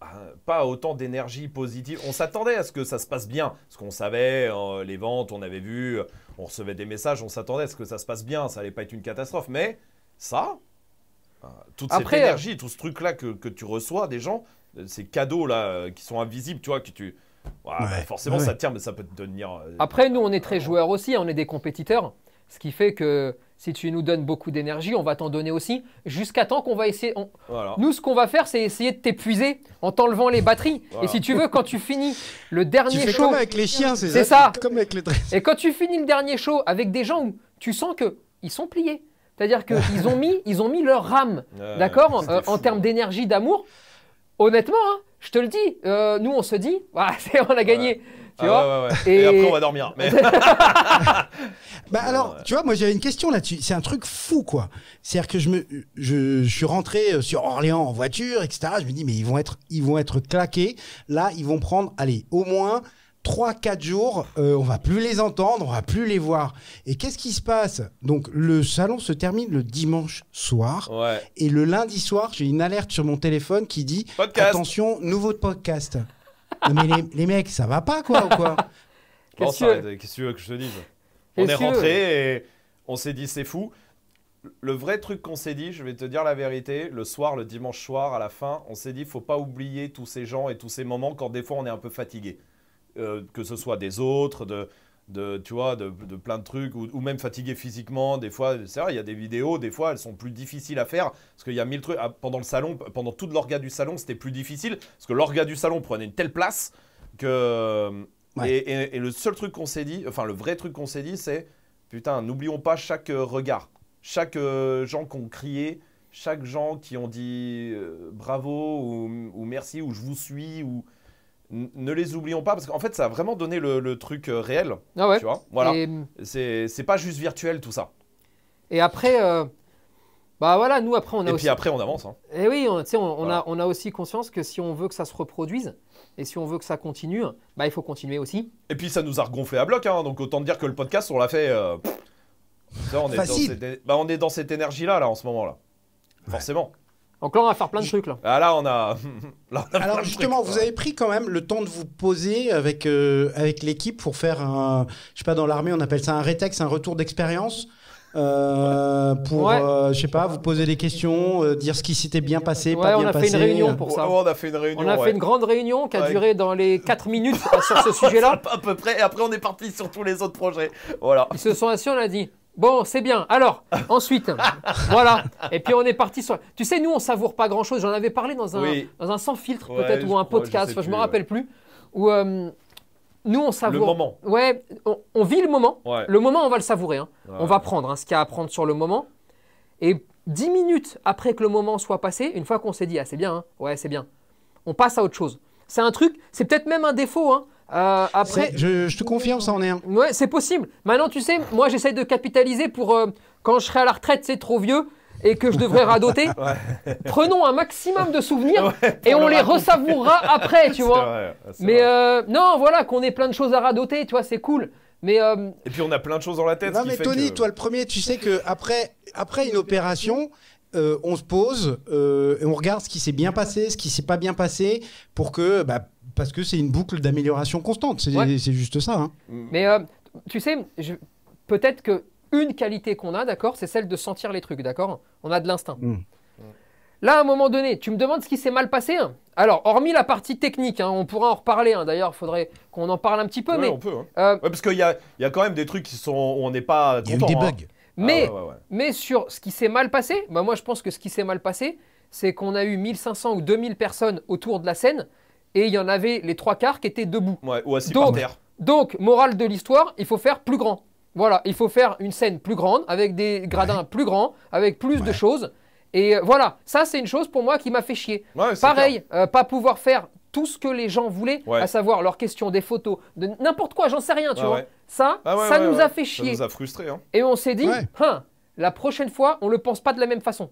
ah, pas autant d'énergie positive. On s'attendait à ce que ça se passe bien. ce qu'on savait, euh, les ventes, on avait vu, on recevait des messages, on s'attendait à ce que ça se passe bien. Ça allait pas être une catastrophe. Mais ça, toute cette énergie, tout ce truc-là que, tu reçois des gens, euh, ces cadeaux-là euh, qui sont invisibles, tu vois, que tu. Bah, forcément, ça tient, mais ça peut te devenir. Euh, Après, nous, on est très joueurs aussi, hein, on est des compétiteurs. Ce qui fait que si tu nous donnes beaucoup d'énergie, on va t'en donner aussi, jusqu'à temps qu'on va essayer. Nous, ce qu'on va faire, c'est essayer de t'épuiser en t'enlevant les batteries. Et si tu veux, quand tu finis le dernier tu fais comme avec les chiens, c'est ça. Comme avec les... Et quand tu finis le dernier show avec des gens où tu sens qu'ils sont pliés, c'est-à-dire qu'ils ont mis, ils ont mis leur rame, d'accord, euh, en, termes hein. d'énergie, d'amour. Honnêtement, hein, je te le dis, euh, nous on se dit, ah, on a gagné. Tu ah, vois et... après on va dormir. bah alors, tu vois, moi j'avais une question là-dessus. C'est un truc fou, quoi. C'est-à-dire que je me, je, suis rentré euh, sur Orléans en voiture, etc. Je me dis, mais ils vont être, ils vont être claqués. Là, ils vont prendre, allez, au moins 3 quatre jours, euh, on va plus les entendre, on va plus les voir. Et qu'est-ce qui se passe Donc le salon se termine le dimanche soir. Et le lundi soir, j'ai une alerte sur mon téléphone qui dit Attention, nouveau podcast. mais les, mecs, ça va pas quoi ou quoi Qu'est-ce que tu veux que je te dise On est rentré et on s'est dit c'est fou. Le vrai truc qu'on s'est dit, je vais te dire la vérité, le soir, le dimanche soir, à la fin, on s'est dit faut pas oublier tous ces gens et tous ces moments quand des fois on est un peu fatigué. Euh, que ce soit des autres, de, de tu vois, de, plein de trucs, ou, même fatigué physiquement. Des fois, c'est il y a des vidéos, des fois, elles sont plus difficiles à faire, parce qu'il y a mille trucs. Ah, pendant le salon, pendant tout l'orga du salon, c'était plus difficile, parce que l'orga du salon prenait une telle place que... Euh, et, le seul truc qu'on s'est dit, enfin le vrai truc qu'on s'est dit, c'est, putain, n'oublions pas chaque euh, regard, chaque gens gens qu'on crié chaque gens qui ont dit bravo ou, ou, merci ou je vous suis ou ne les oublions pas parce qu'en fait ça a vraiment donné le, truc euh, réel. Ah ouais. Tu vois, voilà. Hum, c'est pas juste virtuel tout ça. Et après, euh, bah voilà, nous après on a. Et puis après on avance. Et hein. eh oui, on, on, on, a, aussi conscience que si on veut que ça se reproduise et si on veut que ça continue, bah il faut continuer aussi. Et puis ça nous a regonflé à bloc, hein, donc autant dire que le podcast on l'a fait. Euh... Bah, on, est dans cette... énergie là en ce moment là. Forcément. Donc là, on va faire plein de trucs. Là, ah, là, on a... Alors justement, vous avez pris quand même le temps de vous poser avec, euh, avec l'équipe pour faire un... Je sais pas, dans l'armée, on appelle ça un rétex, un retour d'expérience. Euh, pour, je euh, ne je sais pas, vous poser des questions, dire ce qui s'était bien passé, ouais, pas on a Fait une réunion pour ça. on a fait une réunion. On a fait une grande réunion qui a duré dans les 4 minutes sur ce sujet-là. à peu près. Et après, on est parti sur tous les autres projets. Voilà. Ils se sont assis, on a dit Bon, c'est bien. Alors, ensuite, voilà. Et puis on est parti sur. Tu sais, nous, on savoure pas grand-chose. J'en avais parlé dans un, sans filtre, peut-être, ou un podcast, je ne me rappelle plus. Où euh, nous, on savoure. Le moment. Ouais, on, vit le moment. Le moment, on va le savourer. Hein. On va prendre hein, ce qu'il y a à prendre sur le moment. Et dix minutes après que le moment soit passé, une fois qu'on s'est dit, ah, c'est bien, hein. ouais, c'est bien, on passe à autre chose. C'est un truc, c'est peut-être même un défaut, hein, euh, après, je, te confirme, ça en est un. Ouais, c'est possible. Maintenant, tu sais, moi, j'essaie de capitaliser pour euh, quand je serai à la retraite, c'est trop vieux et que je devrais radoter. Prenons un maximum de souvenirs et on les ressavourera après, tu vois. Mais euh, non, voilà, qu'on ait plein de choses à radoter, tu vois, c'est cool. Mais Et puis on a plein de choses dans la tête. Non, mais Tony, toi le premier, tu sais que après, après une opération, on se pose et on regarde ce qui s'est bien passé, ce qui s'est pas bien passé, pour que bah, parce que c'est une boucle d'amélioration constante. C'est juste ça. Hein. Mais euh, tu sais, peut-être que une qualité qu'on a, d'accord, c'est celle de sentir les trucs, d'accord On a de l'instinct. Hmm. Là, à un moment donné, tu me demandes ce qui s'est mal passé. Hein. Alors, hormis la partie technique, hein, on pourra en reparler. D'ailleurs, il faudrait qu'on en parle un petit peu. mais on peut. Euh, parce qu'il y a, y a, quand même des trucs qui sont, on n'est pas content. Il y a eu des bugs. Ah, mais, mais sur ce qui s'est mal passé, bah moi, je pense que ce qui s'est mal passé, c'est qu'on a eu 1500 ou 2000 personnes autour de la scène et il y en avait les trois quarts qui étaient debout. ou assis donc, par terre. Donc, morale de l'histoire, il faut faire plus grand. Voilà, il faut faire une scène plus grande, avec des gradins plus grands, avec plus de choses. Et euh, voilà, ça c'est une chose pour moi qui m'a fait chier. Pareil, euh, pas pouvoir faire tout ce que les gens voulaient, à savoir leur question des photos, de n'importe quoi, j'en sais rien, tu ah vois. Ça, ah ça nous a fait chier. Ça nous a frustrés. Hein. Et on s'est dit, hein, la prochaine fois, on ne le pense pas de la même façon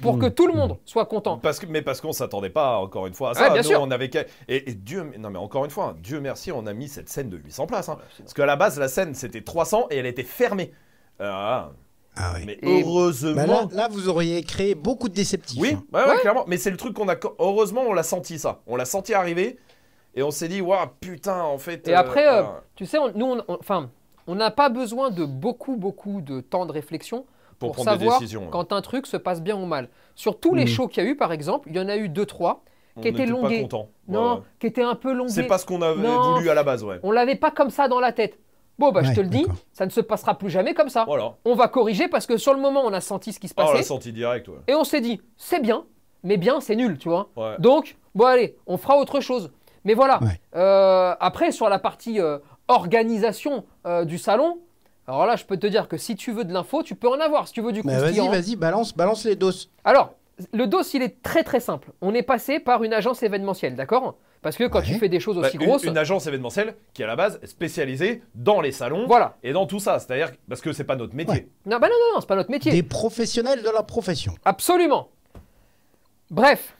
pour mm. que tout le monde mm. soit content. Parce que, mais parce qu'on s'attendait pas, encore une fois, à ça. bien sûr. on avait et, Dieu, non mais encore une fois, hein, Dieu merci, on a mis cette scène de 800 places. Hein, parce qu'à la base, la scène, c'était 300 et elle était fermée. Euh, ah, ah oui. Mais heureusement. Bah là, vous auriez créé beaucoup de déceptifs. Oui, hein. clairement. Mais c'est le truc qu'on a. Heureusement, on l'a senti ça. On l'a senti arriver. Et on s'est dit, waouh, putain, en fait. Et après, euh, euh, tu sais, on, nous, enfin, on n'a pas besoin de beaucoup, beaucoup de temps de réflexion pour, prendre des décisions, quand un truc se passe bien ou mal. Sur tous les mmh. shows qu'il y a eu, par exemple, il y en a eu deux, trois qui étaient n'était Pas Non, qui étaient un peu longués. C'est pas ce qu'on avait voulu à la base, ouais. On l'avait pas comme ça dans la tête. Bon, bah, je te le dis, ça ne se passera plus jamais comme ça. On va corriger parce que sur le moment, on a senti ce qui se passait. Ah, on l'a senti direct, ouais. Et on s'est dit, c'est bien, mais bien, c'est nul, tu vois. Donc, bon, allez, on fera autre chose. Mais voilà. Euh, après, sur la partie euh, organisation euh, du salon, alors là, je peux te dire que si tu veux de l'info, tu peux en avoir. Si tu veux du coup... Vas-y, vas-y, balance, balance les doses. Alors, le dos, il est très très simple. On est passé par une agence événementielle, d'accord Parce que quand tu fais des choses aussi bah, grosses. Une, agence événementielle qui, à la base, est spécialisée dans les salons voilà. et dans tout ça. C'est-à-dire, parce que c'est pas notre métier. Non, bah non, non, non c'est pas notre métier. Des professionnels de la profession. Absolument. Bref.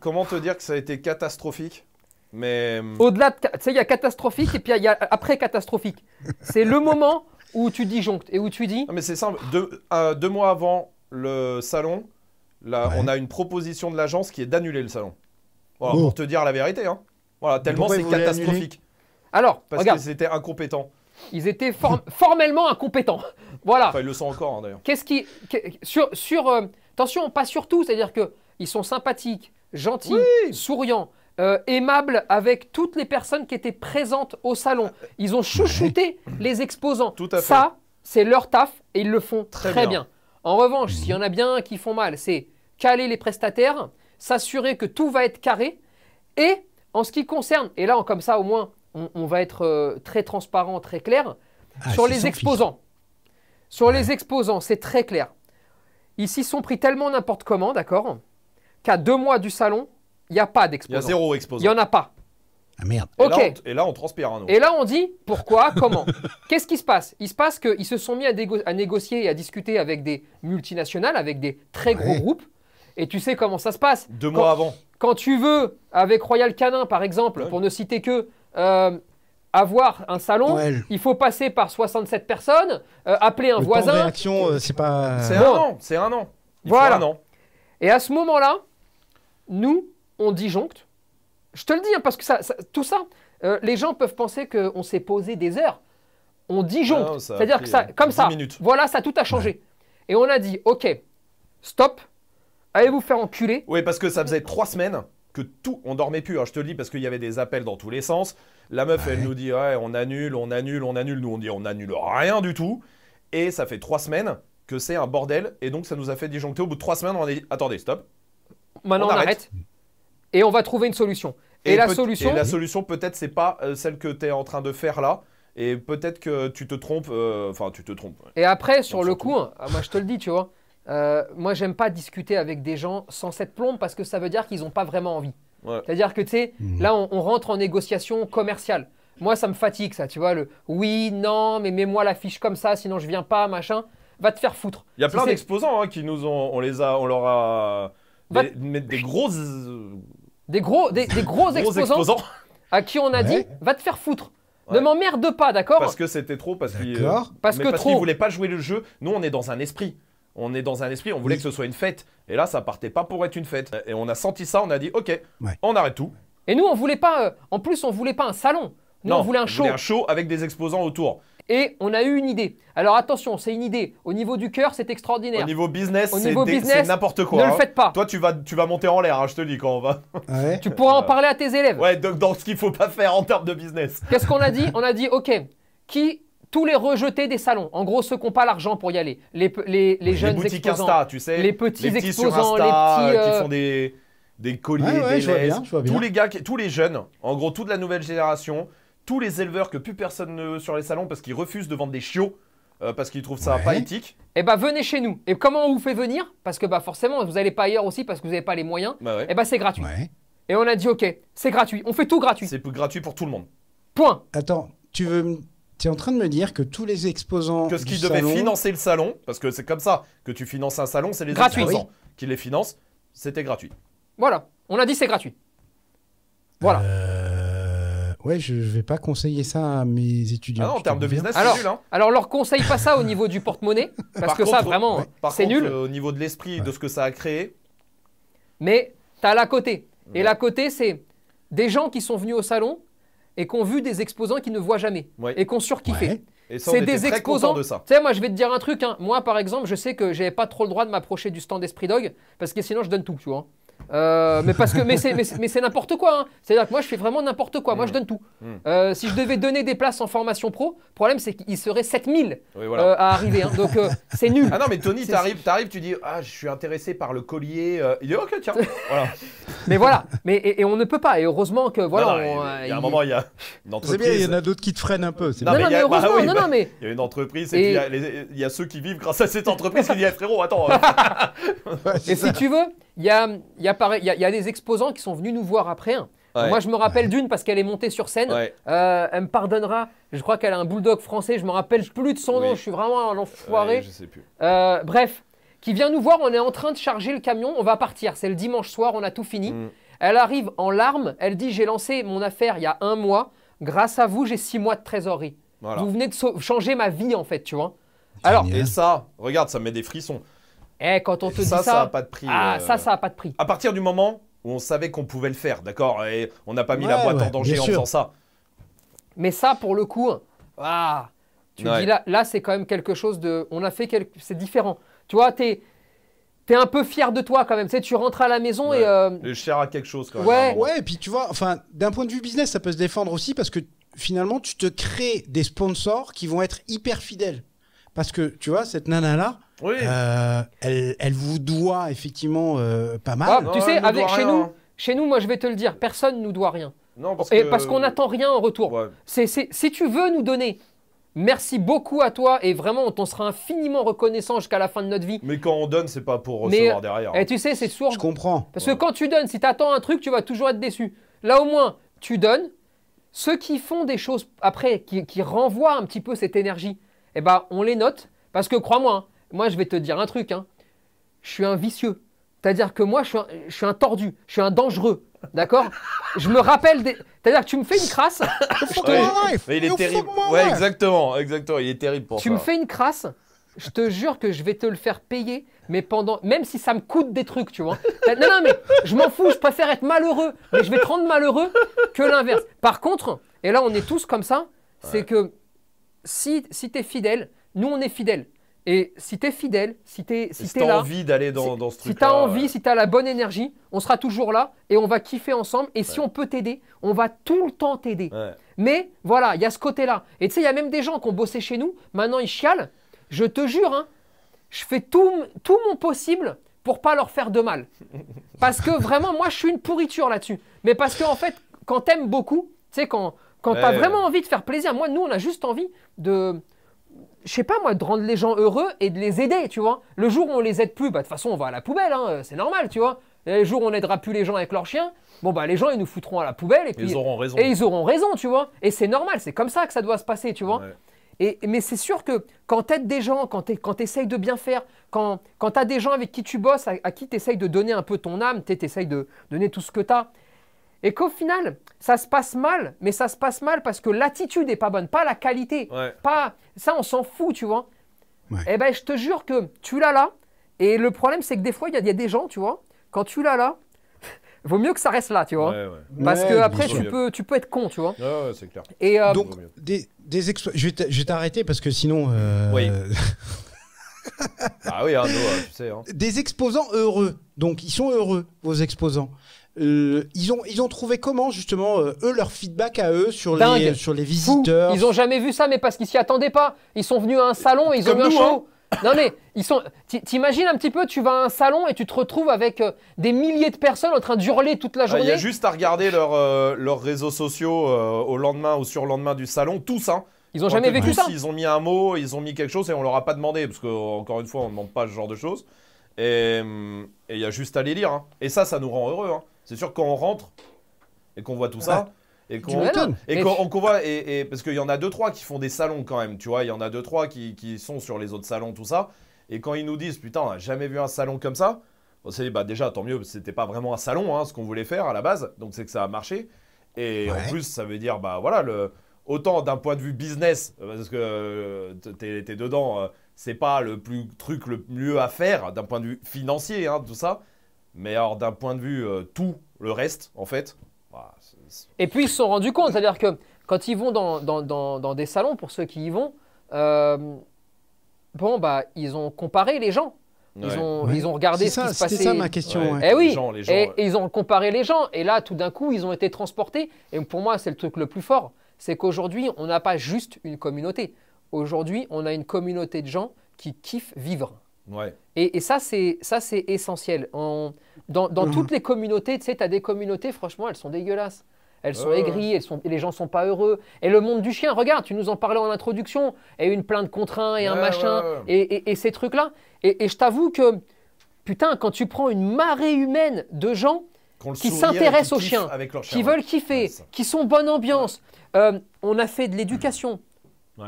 comment te dire que ça a été catastrophique mais. Euh, Au-delà de. Tu sais, il y a catastrophique et puis il y, a après catastrophique. C'est le moment où tu disjonctes et où tu dis. Non, mais c'est simple. Deux, euh, mois avant le salon, là, on a une proposition de l'agence qui est d'annuler le salon. Pour te dire la vérité, hein. Voilà, tellement c'est catastrophique. Alors, Parce qu'ils étaient incompétents. incompétent. Ils étaient formellement incompétents. Voilà. Enfin, ils le sont encore, hein, d'ailleurs. Qu'est-ce qui. sur. sur euh, attention, pas surtout. C'est-à-dire qu'ils sont sympathiques, gentils, souriants. Euh, aimable avec toutes les personnes qui étaient présentes au salon. Ils ont chouchouté les exposants. Ça, c'est leur taf et ils le font très, bien. En revanche, s'il y en a bien qui font mal, c'est caler les prestataires, s'assurer que tout va être carré. Et en ce qui concerne, et là, comme ça, au moins, on, va être euh, très transparent, très clair, ah, sur les exposants. Sur les exposants, c'est très clair. Ils s'y sont pris tellement n'importe comment, d'accord, qu'à deux mois du salon, il n'y a pas d'exposant. Il y a zéro exposant. Il n'y en a pas. Ah merde. Et, là, on, et là, on transpire un autre. Et là, on dit pourquoi, comment. Qu'est-ce qui se passe Il se passe qu'ils se sont mis à, négocier et à discuter avec des multinationales, avec des très gros groupes. Et tu sais comment ça se passe Deux mois avant. Quand tu veux, avec Royal Canin, par exemple, pour ne citer que. Euh, avoir un salon, il faut passer par 67 personnes, euh, appeler un voisin. Temps réaction, euh, c'est pas. C'est un an, c'est un an. voilà. Faut Et à ce moment-là, nous, on disjoncte. Je te le dis, hein, parce que ça, tout ça, euh, les gens peuvent penser qu'on s'est posé des heures. On disjoncte. C'est-à-dire que ça, euh, comme ça, voilà, ça tout a changé. Et on a dit, ok, stop, allez vous faire enculer. Oui, parce que ça faisait trois semaines que tout, on dormait plus. Hein. je te le dis parce qu'il y avait des appels dans tous les sens. La meuf, elle nous dit, ouais, on annule, on annule, on annule. Nous, on dit, on annule rien du tout. Et ça fait trois semaines que c'est un bordel. Et donc, ça nous a fait disjoncter. Au bout de trois semaines, on a dit, attendez, stop. Maintenant, on, arrête et on va trouver une solution. Et, la solution. la solution, peut-être, c'est pas euh, celle que tu es en train de faire là. Et peut-être que tu te trompes. Euh, enfin, tu te trompes. Et après, sur le coup, hein, ah, moi, je te le dis, tu vois. Euh, moi, j'aime pas discuter avec des gens sans cette plombe parce que ça veut dire qu'ils n'ont pas vraiment envie. C'est-à-dire que, tu sais, mmh. là, on, rentre en négociation commerciale. Moi, ça me fatigue, ça, tu vois. Le oui, non, mais mets-moi la fiche comme ça, sinon je viens pas, machin. Va te faire foutre. Il y a plein d'exposants hein, qui nous ont. On les a. On leur a. Mais des grosses euh, des gros, des, gros, exposants, à qui on a dit va te faire foutre. Ne m'emmerde pas, d'accord Parce que c'était trop, parce qu'ils euh, parce, parce voulaient pas jouer le jeu. Nous, on est dans un esprit. On est dans un esprit, on voulait que ce soit une fête. Et là, ça partait pas pour être une fête. Et on a senti ça, on a dit, ok, on arrête tout. Et nous, on voulait pas. Euh, en plus, on voulait pas un salon. non, on voulait un show. On voulait un show avec des exposants autour et on a eu une idée. Alors attention, c'est une idée. Au niveau du cœur, c'est extraordinaire. Au niveau business, c'est n'importe quoi. Ne le hein. faites pas. Toi, tu vas, tu vas monter en l'air, hein, je te dis quand on va. Ah tu pourras en parler à tes élèves. Ouais, donc dans ce qu'il faut pas faire en termes de business. Qu'est-ce qu'on a dit On a dit, ok, qui tous les rejetés des salons, en gros ceux qui n'ont pas l'argent pour y aller, les, les, les, les jeunes exposants, Insta, tu sais, les petits, exposants, les petits euh, qui euh, font des des colliers, des je tous les gars, tous les jeunes, en gros toute la nouvelle génération tous les éleveurs que plus personne ne sur les salons parce qu'ils refusent de vendre des chiots. Euh, parce qu'ils trouvent ça pas éthique. Eh bah, venez chez nous. Et comment on vous fait venir Parce que bah forcément, vous n'allez pas ailleurs aussi parce que vous n'avez pas les moyens. Bah eh Et ben, bah c'est gratuit. Et on a dit ok, c'est gratuit. On fait tout gratuit. C'est gratuit pour tout le monde. Point. Attends, tu veux tu es en train de me dire que tous les exposants. Que ce qui devait financer le salon, parce que c'est comme ça que tu finances un salon, c'est les exposants ah qui les financent, c'était gratuit. Voilà, on a dit c'est gratuit. Voilà. Euh, Ouais, je vais pas conseiller ça à mes étudiants. Ah en termes de business, hein. Alors, leur conseille pas ça au niveau du porte-monnaie, parce que ça, vraiment, c'est nul. Euh, au niveau de l'esprit, de ce que ça a créé. Mais tu as la côté. Et la côté, c'est des gens qui sont venus au salon et qui ont vu des exposants qu'ils ne voient jamais et qui ont surkiffé. C'est des exposants. Tu sais, moi, je vais te dire un truc. Hein. Moi, par exemple, je sais que j'avais pas trop le droit de m'approcher du stand d'esprit Dog parce que sinon, je donne tout, tu vois. Euh, mais parce que mais c'est n'importe quoi. Hein. C'est-à-dire que moi je fais vraiment n'importe quoi. Moi je donne tout. Hmm. Euh, si je devais donner des places en formation pro, problème c'est qu'il serait 7000 euh, à arriver. Hein. Donc c'est nul. Ah non mais Tony, tu arrives tu dis ah je suis intéressé par le collier. Il dit ok tiens. voilà. Mais voilà. Mais et, on ne peut pas. Et heureusement que voilà. Il y a un moment il y a. C'est bien. Il y en a d'autres qui te freinent un peu. Non, mais, heureusement. Ah il y a une entreprise et, il y, a ceux qui vivent grâce à cette entreprise qui dit eh, frérot attends. et si tu veux il y a, des exposants qui sont venus nous voir après. Moi, je me rappelle d'une parce qu'elle est montée sur scène. Euh, elle me pardonnera. Je crois qu'elle a un bulldog français. Je me rappelle plus de son nom. Je suis vraiment un enfoiré. je sais plus. Euh, bref, qui vient nous voir. On est en train de charger le camion. On va partir. C'est le dimanche soir. On a tout fini. Mm. Elle arrive en larmes. Elle dit J'ai lancé mon affaire il y a un mois. Grâce à vous, j'ai six mois de trésorerie. Vous venez de changer ma vie, en fait, tu vois. Alors, et ça, regarde, ça me met des frissons. Eh, quand on te ça, dit ça, ça n'a pas de prix. Ah, ça, euh, ça n'a pas de prix. À partir du moment où on savait qu'on pouvait le faire, d'accord Et on n'a pas mis la boîte en danger en faisant ça. Mais ça, pour le coup, ah, tu dis là, là c'est quand même quelque chose de. On a fait quelque. C'est différent. Tu vois, tu es un peu fier de toi quand même, tu tu rentres à la maison et... Tu euh, Le cher à quelque chose quand même. Ouais, ouais et puis tu vois, enfin, d'un point de vue business, ça peut se défendre aussi parce que finalement, tu te crées des sponsors qui vont être hyper fidèles. Parce que, tu vois, cette nana-là, oui. Euh, elle, vous doit effectivement euh, pas mal. Ah, tu sais, avec, chez, nous, chez nous, moi je vais te le dire, personne nous doit rien. Non, parce qu'on n'attend rien en retour. si tu veux nous donner, Merci beaucoup à toi et vraiment on t'en sera infiniment reconnaissant jusqu'à la fin de notre vie. Mais quand on donne, c'est pas pour recevoir derrière. Et eh, hein. tu sais, c'est sourd. Je comprends. Parce que quand tu donnes, si tu attends un truc, tu vas toujours être déçu. Là au moins, tu donnes. Ceux qui font des choses après, qui, renvoient un petit peu cette énergie, et eh ben on les note parce que crois-moi, hein, moi, je vais te dire un truc, hein. je suis un vicieux. C'est-à-dire que moi, je suis, un, je suis, un, tordu, je suis un dangereux. D'accord Je me rappelle des. C'est-à-dire que tu me fais une crasse. Ah, il est terrible. Ouais, exactement, exactement. Il est terrible pour tu Tu me fais une crasse, je te jure que je vais te le faire payer, mais pendant, même si ça me coûte des trucs, tu vois. Non, non, mais je m'en fous, je préfère être malheureux, mais je vais te rendre malheureux que l'inverse. Par contre, et là on est tous comme ça, c'est que si, si tu es fidèle, nous on est fidèles. Et si tu es fidèle, si tu si as envie d'aller dans, ce truc Si tu as envie, si tu as la bonne énergie, on sera toujours là et on va kiffer ensemble. Et si on peut t'aider, on va tout le temps t'aider. Mais voilà, il y a ce côté-là. Et tu sais, il y a même des gens qui ont bossé chez nous, maintenant ils chialent. Je te jure, hein, je fais tout, tout mon possible pour pas leur faire de mal. Parce que vraiment, moi, je suis une pourriture là-dessus. Mais parce que en fait, quand t'aimes beaucoup, tu sais, quand, quand as vraiment envie de faire plaisir, moi, nous, on a juste envie de je sais pas moi, de rendre les gens heureux et de les aider, tu vois. Le jour où on les aide plus, bah de toute façon on va à la poubelle, hein, euh, c'est normal, tu vois. le jour où on n'aidera plus les gens avec leurs chiens, bon bah les gens ils nous foutront à la poubelle et puis ils auront raison. Et ils auront raison, tu vois. Et c'est normal, c'est comme ça que ça doit se passer, tu vois. Et, mais c'est sûr que quand t'aides des gens, quand t'essayes de bien faire, quand, quand t'as des gens avec qui tu bosses, à, à qui t'essayes de donner un peu ton âme, t'essayes de donner tout ce que t'as, et qu'au final, ça se passe mal, mais ça se passe mal parce que l'attitude n'est pas bonne, pas la qualité, pas ça, on s'en fout, tu vois. Eh ben, je te jure que tu l'as là. Et le problème, c'est que des fois, il y, a des gens, tu vois, quand tu l'as là, vaut mieux que ça reste là, tu vois. parce que après, tu peux, tu peux être con, tu vois. c'est clair. Et, euh, Donc, des, Je vais t'arrêter parce que sinon. Euh, ah oui, Arnaud, euh, tu sais. Hein. Des exposants heureux. Donc, ils sont heureux, vos exposants. Euh, ils, ont, ils ont trouvé comment, justement, euh, eux, leur feedback à eux sur, les, sur les visiteurs Ils ont jamais vu ça, mais parce qu'ils s'y attendaient pas. Ils sont venus à un salon et ils ont eu un show. Hein. Non, mais ils sont. T'imagines un petit peu, tu vas à un salon et tu te retrouves avec euh, des milliers de personnes en train d'hurler toute la journée. Ah, il y a juste à regarder leur, leurs réseaux sociaux au lendemain ou sur lendemain du salon, tous, hein. Ils ont jamais vécu ça. Ils ont mis un mot, ils ont mis quelque chose et on leur a pas demandé, parce qu'encore une fois, on ne demande pas ce genre de choses. Hum, et il y a juste à les lire. Hein. Et ça, ça nous rend heureux. Hein. C'est sûr, quand on rentre et qu'on voit tout ça. Et qu'on et, qu'on voit, et, et parce qu'il y en a deux trois qui font des salons quand même, tu vois, il y en a deux trois qui, sont sur les autres salons, tout ça. Et quand ils nous disent putain, on n'a jamais vu un salon comme ça, on s'est dit bah déjà tant mieux, c'était pas vraiment un salon hein, ce qu'on voulait faire à la base, donc c'est que ça a marché. Et en plus, ça veut dire bah voilà le autant d'un point de vue business parce que t'es es dedans, euh, c'est pas le plus truc le mieux à faire d'un point de vue financier, hein, tout ça. Mais alors, d'un point de vue euh, tout le reste, en fait. Bah, et puis, ils se sont rendus compte. C'est-à-dire que quand ils vont dans, dans, dans, des salons, pour ceux qui y vont, euh, bon, bah, ils ont comparé les gens. Ils, ont, ils ont regardé ça, ce qui se passait. C'est ça ma question. Hein. Eh et oui, et, ils ont comparé les gens. Et là, tout d'un coup, ils ont été transportés. Et pour moi, c'est le truc le plus fort. C'est qu'aujourd'hui, on n'a pas juste une communauté. Aujourd'hui, on a une communauté de gens qui kiffent vivre. Et, et ça, c'est essentiel dans, mhm. toutes les communautés, tu sais, as des communautés, franchement, elles sont dégueulasses. Elles sont aigries, les gens sont pas heureux. Et le monde du chien, regarde, tu nous en parlais en introduction, et une plainte contre un, et un machin, Et, ces trucs-là. Et, je t'avoue que, putain, quand tu prends une marée humaine de gens qui s'intéressent aux chiens, qui veulent kiffer, qui sont bonne ambiance, euh, on a fait de l'éducation,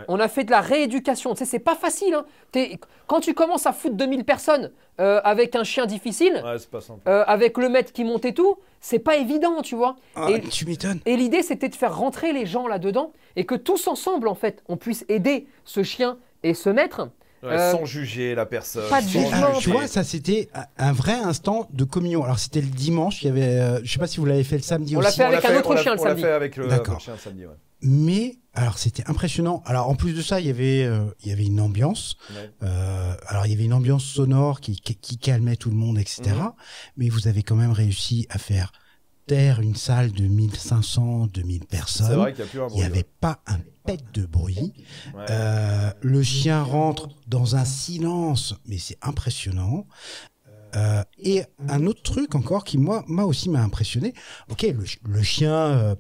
on a fait de la rééducation. Tu sais, c'est pas facile. Hein. Quand tu commences à foutre 2000 personnes euh, avec un chien difficile, euh, avec le maître qui montait tout, c'est pas évident, tu vois. Ah, et, tu m'étonnes. Et l'idée, c'était de faire rentrer les gens là-dedans et que tous ensemble, en fait, on puisse aider ce chien et ce maître. Euh, sans juger la personne. Pas de jugement. Tu vois, ça c'était un vrai instant de communion. Alors c'était le dimanche, il y avait, je sais pas si vous l'avez fait le samedi aussi. on l'a fait avec un autre chien le samedi. On avec le chien samedi, Mais alors c'était impressionnant. Alors en plus de ça, il y avait euh, il y avait une ambiance. Euh, alors il y avait une ambiance sonore qui, calmait tout le monde, etc. Mhm. Mais vous avez quand même réussi à faire taire une salle de 1500, 2000 personnes. Vrai il n'y avait pas un pet de bruit. Euh, le chien rentre dans un silence, mais c'est impressionnant. et un autre truc encore qui moi, moi aussi m'a impressionné. Ok, le, chien,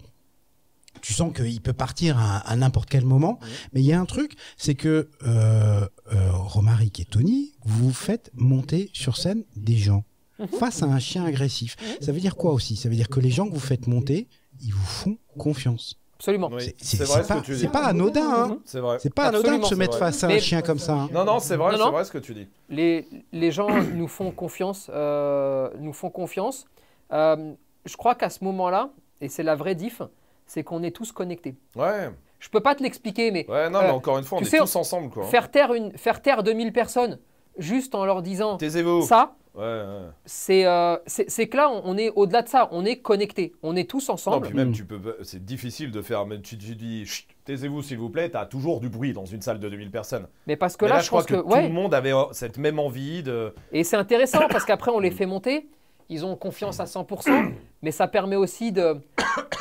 qu'il peut partir à, n'importe quel moment. Mais il y a un truc, c'est que euh, euh, Romaric et Tony, vous faites monter sur scène des gens mhm. face à un chien agressif. Ça veut dire quoi aussi Ça veut dire que les gens que vous faites monter, ils vous font confiance. Absolument. C'est pas, anodin. Hein. C'est pas anodin de se mettre face à un chien comme ça. Hein. Non, non, c'est vrai, C'est vrai ce que tu dis. Les, gens nous font confiance. Euh, nous font confiance. Euh, je crois qu'à ce moment-là, et c'est la vraie diff, c'est qu'on est tous connectés. Ouais. Je peux pas te l'expliquer, mais. Ouais, non, mais euh, encore une fois, on est tous ensemble, quoi. Faire taire, une, faire taire 2000 personnes juste en leur disant. Taisez-vous. Ça. Ouais, euh, C'est que là, on est au-delà de ça, on est connectés, on est tous ensemble. Non, puis même, mm. tu peux, c'est difficile de faire, mais tu, dis, taisez-vous s'il vous plaît, tu as toujours du bruit dans une salle de 2000 personnes. Mais parce que là, je, crois que, tout le monde avait euh, cette même envie de. Et c'est intéressant parce qu'après, on les fait monter ils ont confiance à 100%, mais ça permet aussi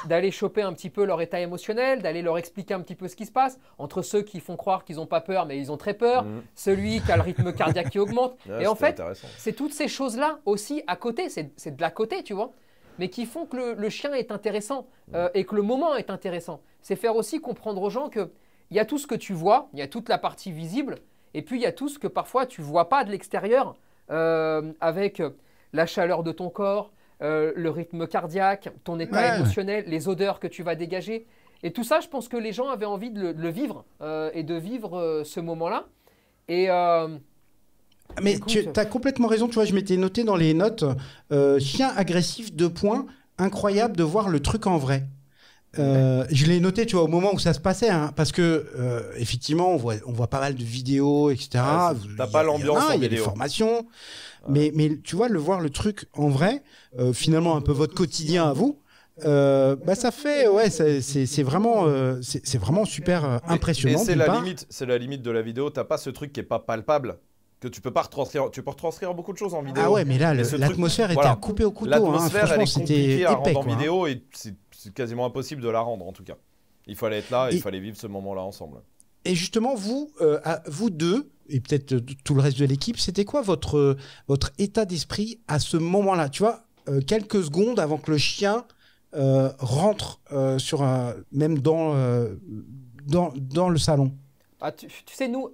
d'aller choper un petit peu leur état émotionnel, d'aller leur expliquer un petit peu ce qui se passe, entre ceux qui font croire qu'ils n'ont pas peur, mais ils ont très peur, mm. celui qui a le rythme cardiaque qui augmente. Ah, et en fait, c'est toutes ces choses-là aussi à côté, c'est de la côté, tu vois, mais qui font que le, chien est intéressant mm. euh, et que le moment est intéressant. C'est faire aussi comprendre aux gens qu'il y a tout ce que tu vois, il y a toute la partie visible, et puis il y a tout ce que parfois tu vois pas de l'extérieur euh, avec la chaleur de ton corps, euh, le rythme cardiaque, ton état émotionnel, les odeurs que tu vas dégager. Et tout ça, je pense que les gens avaient envie de le, vivre euh, et de vivre euh, ce moment-là. Et. mais tu as complètement raison, tu vois, je m'étais noté dans les notes, chien agressif, deux points, incroyable de voir le truc en vrai. Euh, je l'ai noté, tu vois, au moment où ça se passait, hein, parce que euh, effectivement, on voit, on voit pas mal de vidéos, etc. Ah, tu T'as pas l'ambiance en vidéo. Il y a des formations, mais mais tu vois, le voir le truc en vrai, euh, finalement un peu votre quotidien à vous. bah ça fait ouais c'est vraiment c'est vraiment super impressionnant. C'est la limite c'est la limite de la vidéo. T'as pas ce truc qui est pas palpable que tu peux pas retranscrire. Tu peux retranscrire beaucoup de choses en vidéo. Ah ouais mais là l'atmosphère était à coupée au couteau. Hein. L'atmosphère c'était elle en hein. vidéo et c'est c'est quasiment impossible de la rendre en tout cas. Il fallait être là, il fallait vivre ce moment-là ensemble. Et justement, vous, euh, vous deux, et peut-être euh, tout le reste de l'équipe, c'était quoi votre, euh, votre état d'esprit à ce moment-là Tu vois, quelques secondes avant que le chien rentre sur un, même dans, dans, dans, le salon. Ah, tu, sais, nous.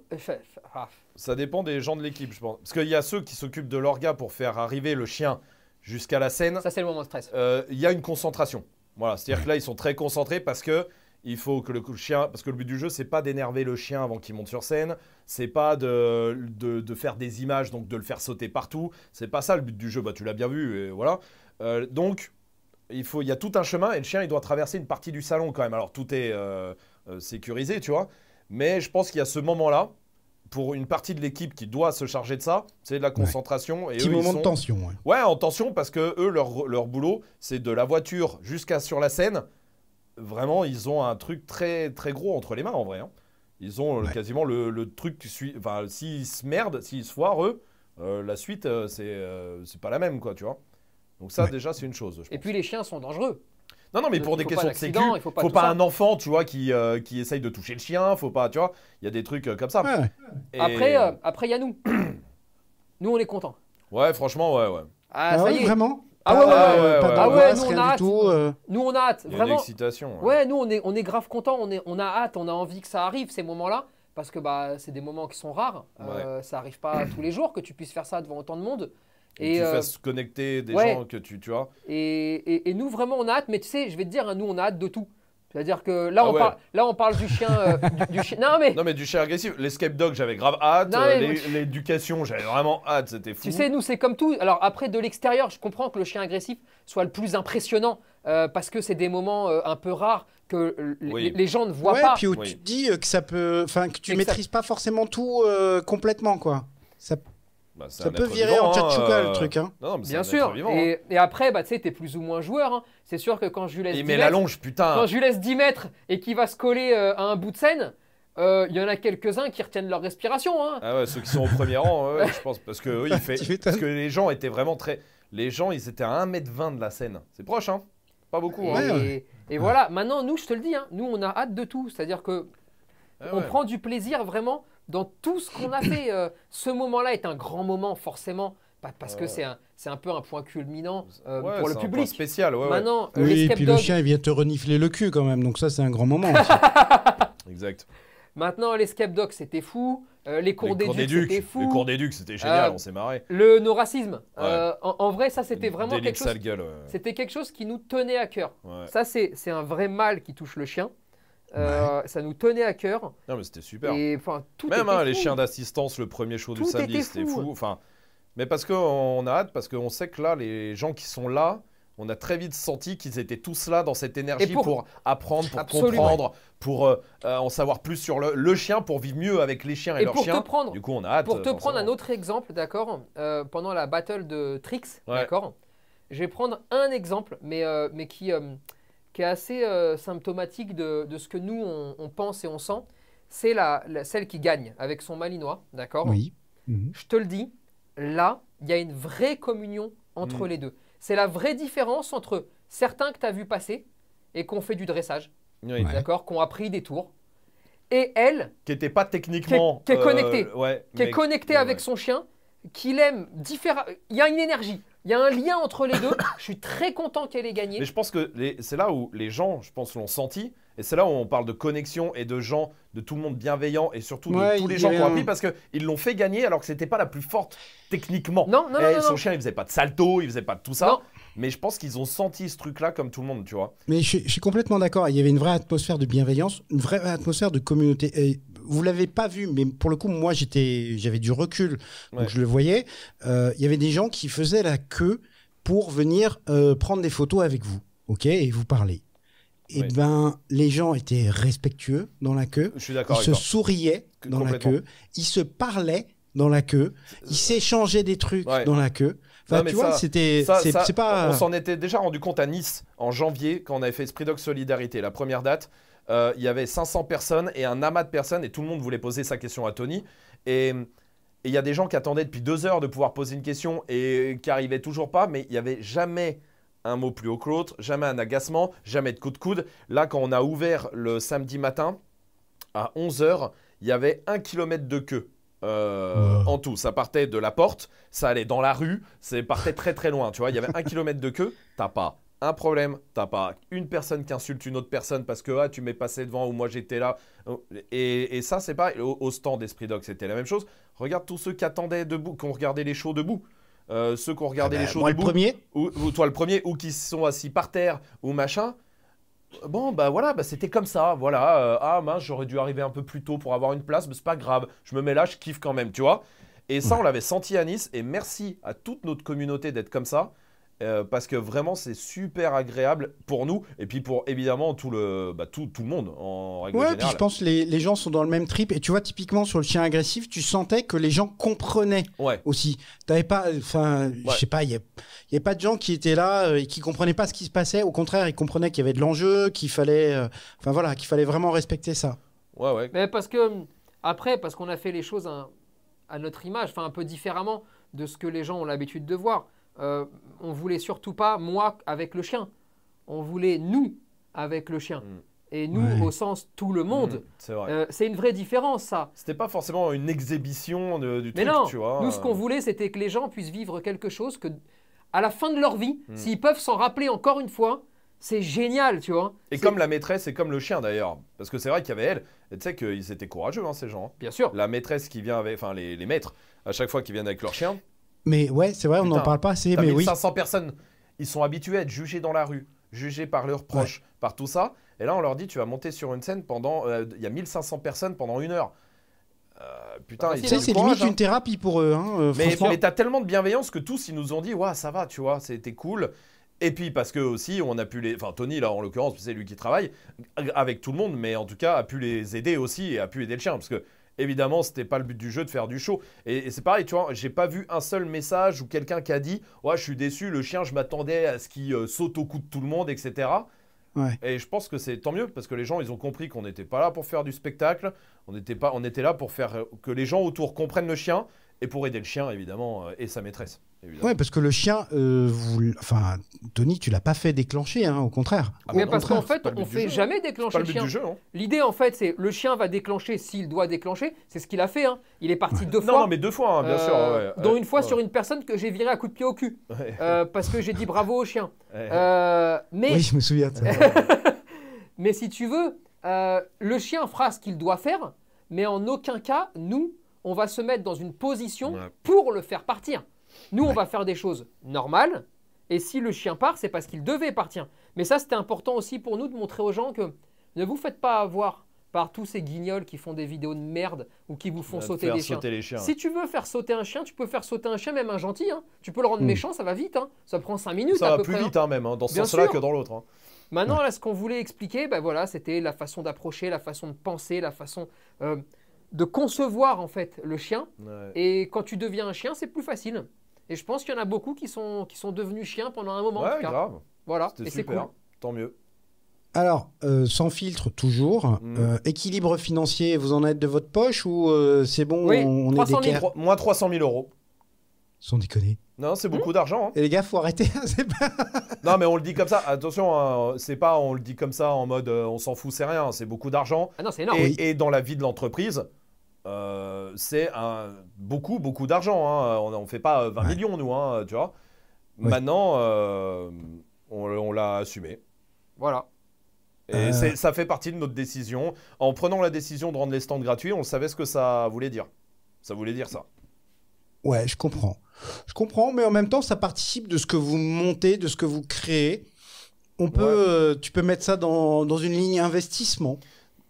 Ah. Ça dépend des gens de l'équipe, je pense. Parce qu'il y a ceux qui s'occupent de l'orga pour faire arriver le chien jusqu'à la scène. Ça, c'est le moment de stress. Il y a une concentration. Voilà, c'est-à-dire que là, ils sont très concentrés parce que il faut que le chien, parce que le but du jeu, c'est pas d'énerver le chien avant qu'il monte sur scène, c'est pas de, faire des images, donc de le faire sauter partout, c'est pas ça le but du jeu, bah, tu l'as bien vu, voilà. Euh, donc, il, faut, il y a tout un chemin, et le chien, il doit traverser une partie du salon quand même, alors tout est euh, euh, sécurisé, tu vois, mais je pense qu'il y a ce moment-là, pour une partie de l'équipe qui doit se charger de ça, c'est de la concentration. Et Petit moment ils sont... de tension. Ouais. en tension parce que eux, leur, boulot, c'est de la voiture jusqu'à sur la scène. Vraiment, ils ont un truc très très gros entre les mains en vrai. Hein. Ils ont euh, quasiment le, truc qui suit. Enfin, s'ils se merdent, s'ils se foirent, eux, euh, la suite, euh, c'est c'est pas la même, quoi, tu vois. Donc, ça, déjà, c'est une chose. Et puis, les chiens sont dangereux. Non, non, mais pour des questions de sécu, il faut pas, faut pas un enfant, tu vois, euh, qui, essaye de toucher le chien, faut pas, tu vois, il y a des trucs euh, comme ça. Après, euh, après, il y a nous. nous, on est contents. Ouais, franchement, ouais, ah, ah, ça est. vraiment ah, ah ouais, ouais, nous, on a hâte. Nous on a hâte, vraiment. excitation, ouais. nous on est, on est grave content, on, on a hâte, on a envie que ça arrive ces moments-là, parce que bah, c'est des moments qui sont rares. ça arrive pas tous les jours que tu puisses faire ça devant autant de monde. Et, euh, fasses connecter des gens que tu, tu vois. Et, et, nous, vraiment, on a hâte, mais tu sais, je vais te dire, hein, nous, on a hâte de tout. C'est-à-dire que là, ah on parle, là, on parle du chien. Euh, du, non, mais... non, mais du chien agressif. L'escape dog, j'avais grave hâte. L'éducation, j'avais vraiment hâte. C'était fou. Tu sais, nous, c'est comme tout. Alors, après, de l'extérieur, je comprends que le chien agressif soit le plus impressionnant euh, parce que c'est des moments un peu rares que les gens ne voient pas. Puis où tu dis que ça peut. Enfin, que tu maîtrises pas forcément tout complètement, quoi. Ça bah, ça peut virer en hein, tchatchouka le euh, truc. Hein. Non, Bien sûr. Hein. et, après, bah, tu sais, t'es plus ou moins joueur. Hein. C'est sûr que quand je lui laisse. Il met la longe, putain. Quand je laisse 10 mètres et qu'il va se coller euh, à un bout de scène. Euh, il y en a quelques-uns qui retiennent leur respiration. Ah ouais, ceux qui sont au premier rang, je pense. Parce que, fait, que les gens étaient vraiment très. Les gens, ils étaient à 1m20 de la scène. C'est proche, hein Pas beaucoup. Et, et, voilà, maintenant, nous, je te le dis, nous, on a hâte de tout. C'est-à-dire que ah on prend du plaisir vraiment dans tout ce qu'on a fait. Euh, ce moment-là est un grand moment, forcément, parce que c'est un, peu un point culminant euh, pour le public. spécial, ouais, oui, et puis le chien, il vient te renifler le cul quand même, donc ça, c'est un grand moment. exact. Maintenant, l'escape c'était fou. Euh, les cours des c'était fou. Les cours des ducs, c'était génial, on s'est marré. Le no-racisme. En, vrai, ça, c'était vraiment quelque chose. C'était quelque chose qui nous tenait à cœur. Ça, c'est un vrai mal qui touche le chien. Euh, ça nous tenait à cœur. Non, mais c'était super. Et, tout Même hein, les chiens d'assistance, le premier show du samedi, c'était fou. Enfin, mais parce qu'on a hâte, parce qu'on sait que là, les gens qui sont là, on a très vite senti qu'ils étaient tous là dans cette énergie pour... apprendre, pour comprendre, pour euh, euh, en savoir plus sur le, chien, pour vivre mieux avec les chiens et, et pour chiens. Te prendre, du coup, on a hâte. Pour te prendre un autre exemple, d'accord, pendant la battle de Trix, d'accord, je vais prendre un exemple, mais, mais qui, qui est assez euh, symptomatique de, ce que nous, on, pense et on sent. C'est la, celle qui gagne avec son malinois, d'accord Oui. Mhm. Je te le dis, là, il y a une vraie communion entre mhm. les deux. C'est la vraie différence entre certains que tu as vu passer et qu'on fait du dressage, d'accord Qu'on a pris des tours, et elle qui n'était pas techniquement qui est, connectée avec son chien qu'il aime différemment il y a une énergie il y a un lien entre les deux. je suis très content qu'elle ait gagné. Mais je pense que c'est là où les gens, je pense, l'ont senti. Et c'est là où on parle de connexion et de gens, de tout le monde bienveillant et surtout de tous les gens qui ont appris parce qu'ils l'ont fait gagner alors que c'était pas la plus forte techniquement. Non, non, et eh, non, Son chien, il faisait pas de salto, il faisait pas de tout ça. Non. Mais je pense qu'ils ont senti ce truc-là comme tout le monde, tu vois. Mais je, suis complètement d'accord. Il y avait une vraie atmosphère de bienveillance, une vraie atmosphère de communauté. Et vous l'avez pas vu, mais pour le coup, moi, j'étais, j'avais du recul, donc je le voyais. Euh, il y avait des gens qui faisaient la queue pour venir euh, prendre des photos avec vous, ok, et vous parler. Et eh ben, les gens étaient respectueux dans la queue. Je suis d'accord. Ils se souriaient dans la queue. Ils se parlaient dans la queue. Ils euh, s'échangeaient des trucs dans la queue. tu vois, c'était. pas... On s'en était déjà rendu compte à Nice en janvier quand on avait fait Esprit Solidarité, la première date. Euh, il y avait 500 personnes et un amas de personnes et tout le monde voulait poser sa question à Tony. Et il y a des gens qui attendaient depuis deux heures de pouvoir poser une question et qui n'arrivaient toujours pas, mais il n'y avait jamais un mot plus haut que l'autre, jamais un agacement, jamais de coup de coude. Là, quand on a ouvert le samedi matin, à 11h, il y avait un kilomètre de queue. Euh, en tout. Ça partait de la porte, ça allait dans la rue, c'est partait très très loin. Tu vois, il y avait un kilomètre de queue, t'as pas un problème. T'as pas une personne qui insulte une autre personne parce que ah, tu m'es passé devant ou moi j'étais là. Et, ça, c'est pas Au, stand d'Esprit Dog, c'était la même chose. Regarde tous ceux qui attendaient debout, qui ont regardé les shows debout. Euh, ceux qui ont regardé ah les bah, shows debout. le premier ou, toi le premier, ou qui sont assis par terre ou machin. Bon, bah voilà, bah, c'était comme ça. Voilà. Euh, ah mince, j'aurais dû arriver un peu plus tôt pour avoir une place, mais c'est pas grave. Je me mets là, je kiffe quand même, tu vois. Et ça, on l'avait senti à Nice. Et merci à toute notre communauté d'être comme ça. Euh, parce que vraiment c'est super agréable pour nous et puis pour évidemment tout le, bah, tout, tout, le monde en règle ouais, Puis je pense que les, les, gens sont dans le même trip et tu vois typiquement sur le chien agressif tu sentais que les gens comprenaient aussi. T'avais pas, enfin je sais pas, il n'y y, avait pas de gens qui étaient là euh, et qui comprenaient pas ce qui se passait. Au contraire ils comprenaient qu'il y avait de l'enjeu, qu'il fallait, euh, enfin voilà, qu'il fallait vraiment respecter ça. Ouais ouais. Mais parce que hum, après parce qu'on a fait les choses à, à notre image, enfin un peu différemment de ce que les gens ont l'habitude de voir on euh, on voulait surtout pas moi avec le chien. On voulait nous avec le chien. Mm. Et nous, au sens tout le monde. Mm, euh, c'est une vraie différence, ça. C'était pas forcément une exhibition de, du Mais non. Nous, ce qu'on euh. voulait, c'était que les gens puissent vivre quelque chose que, à la fin de leur vie, mm. s'ils peuvent s'en rappeler encore une fois, c'est génial, tu vois. Et comme la maîtresse et comme le chien d'ailleurs. Parce que c'est vrai qu'il y avait elle, et tu sais qu'ils étaient courageux, hein, ces gens. Hein. Bien sûr. La maîtresse qui vient avec, enfin les, les maîtres, à chaque fois qu'ils viennent avec leur chien. Mais ouais, c'est vrai, on n'en parle pas assez. Mais 500 personnes, ils sont habitués à être jugés dans la rue, jugés par leurs proches, par tout ça. Et là, on leur dit, tu vas monter sur une scène pendant. Euh, il y a 1500 personnes pendant une heure. Euh, putain, ah, c'est limite hein. une thérapie pour eux. Hein, euh, mais mais t'as tellement de bienveillance que tous ils nous ont dit, ça va, tu vois, c'était cool. Et puis parce que aussi, on a pu les. Enfin, Tony, là, en l'occurrence, c'est lui qui travaille avec tout le monde, mais en tout cas, a pu les aider aussi et a pu aider le chien. Parce que Évidemment, c'était pas le but du jeu de faire du show. Et, c'est pareil, tu vois, j'ai pas vu un seul message ou quelqu'un qui a dit Ouais, je suis déçu, le chien, je m'attendais à ce qu'il euh, saute au cou de tout le monde, etc. Et je pense que c'est tant mieux parce que les gens ils ont compris qu'on n'était pas là pour faire du spectacle, on était, pas, on était là pour faire euh, que les gens autour comprennent le chien et pour aider le chien, évidemment, euh, et sa maîtresse. Oui, parce que le chien, euh, enfin, Tony, tu l'as pas fait déclencher, hein, au contraire. Ah, mais parce qu'en fait, on fait jamais déclencher le, chien. Hein. L'idée, en fait, c'est le chien va déclencher s'il doit déclencher. C'est ce qu'il a fait. Hein. Il est parti deux fois. Non, mais deux fois, bien euh, sûr. dont une fois sur une personne que j'ai viré à coup de pied au cul parce que j'ai dit bravo au chien. mais oui, je me souviens. mais si tu veux, le chien fera ce qu'il doit faire, mais en aucun cas, nous on va se mettre dans une position pour le faire partir. Nous, on va faire des choses normales. Et si le chien part, c'est parce qu'il devait partir. Mais ça, c'était important aussi pour nous de montrer aux gens que ne vous faites pas avoir par tous ces guignols qui font des vidéos de merde ou qui vous font sauter des chiens. Si tu veux faire sauter un chien, tu peux faire sauter un chien, même un gentil. Hein. Tu peux le rendre hmm. méchant, ça va vite. Hein. Ça prend cinq minutes. Ça va plus vite, hein. même, dans ce sens-là que dans l'autre. Maintenant, là, ce qu'on voulait expliquer, bah, voilà, c'était la façon d'approcher, la façon de penser, la façon. Euh, de concevoir en fait le chien. Et quand tu deviens un chien, c'est plus facile. Et je pense qu'il y en a beaucoup qui sont, qui sont devenus chiens pendant un moment. grave. Voilà, c'est cool. Tant mieux. Alors, euh, sans filtre toujours. Mm. Euh, équilibre financier, vous en êtes de votre poche ou euh, c'est bon on, est Moins 300 000 euros. Sans déconner. Non, c'est beaucoup mm. d'argent. Hein. Et les gars, faut arrêter. non, mais on le dit comme ça. Attention, hein, c'est pas on le dit comme ça en mode on s'en fout, c'est rien. C'est beaucoup d'argent. Ah et dans la vie de l'entreprise, euh, c'est beaucoup, beaucoup d'argent. Hein. On ne fait pas 20 euh, millions, nous, hein, tu vois. Maintenant, euh, on, l'a assumé. Voilà. Et ça fait partie de notre décision. En prenant la décision de rendre les stands gratuits, on savait ce que ça voulait dire. Ça voulait dire ça. Ouais, je comprends. Je comprends, mais en même temps, ça participe de ce que vous montez, de ce que vous créez. On peut, tu peux mettre ça dans, dans une ligne investissement.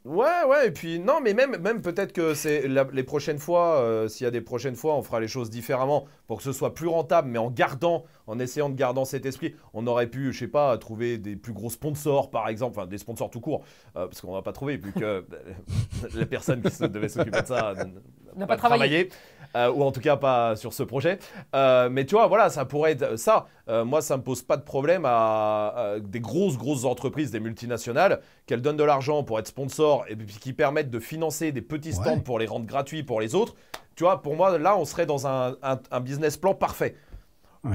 Ouais, ouais, et puis non, mais même, même peut-être que c'est les prochaines fois, euh, s'il y a des prochaines fois, on fera les choses différemment pour que ce soit plus rentable, mais en gardant, en essayant de garder cet esprit, on aurait pu, je sais pas, trouver des plus gros sponsors, par exemple, enfin des sponsors tout court, euh, parce qu'on n'a pas trouvé, vu que la personne qui devait s'occuper de ça euh, n'a pas, travaillé. Euh, ou en tout cas pas sur ce projet. Euh, mais tu vois, voilà, ça pourrait être ça. Euh, moi, ça ne me pose pas de problème à, des grosses, grosses entreprises, des multinationales, qu'elles donnent de l'argent pour être sponsors et puis qui permettent de financer des petits stands pour les rendre gratuits pour les autres. Tu vois, pour moi, là, on serait dans un, un, un business plan parfait.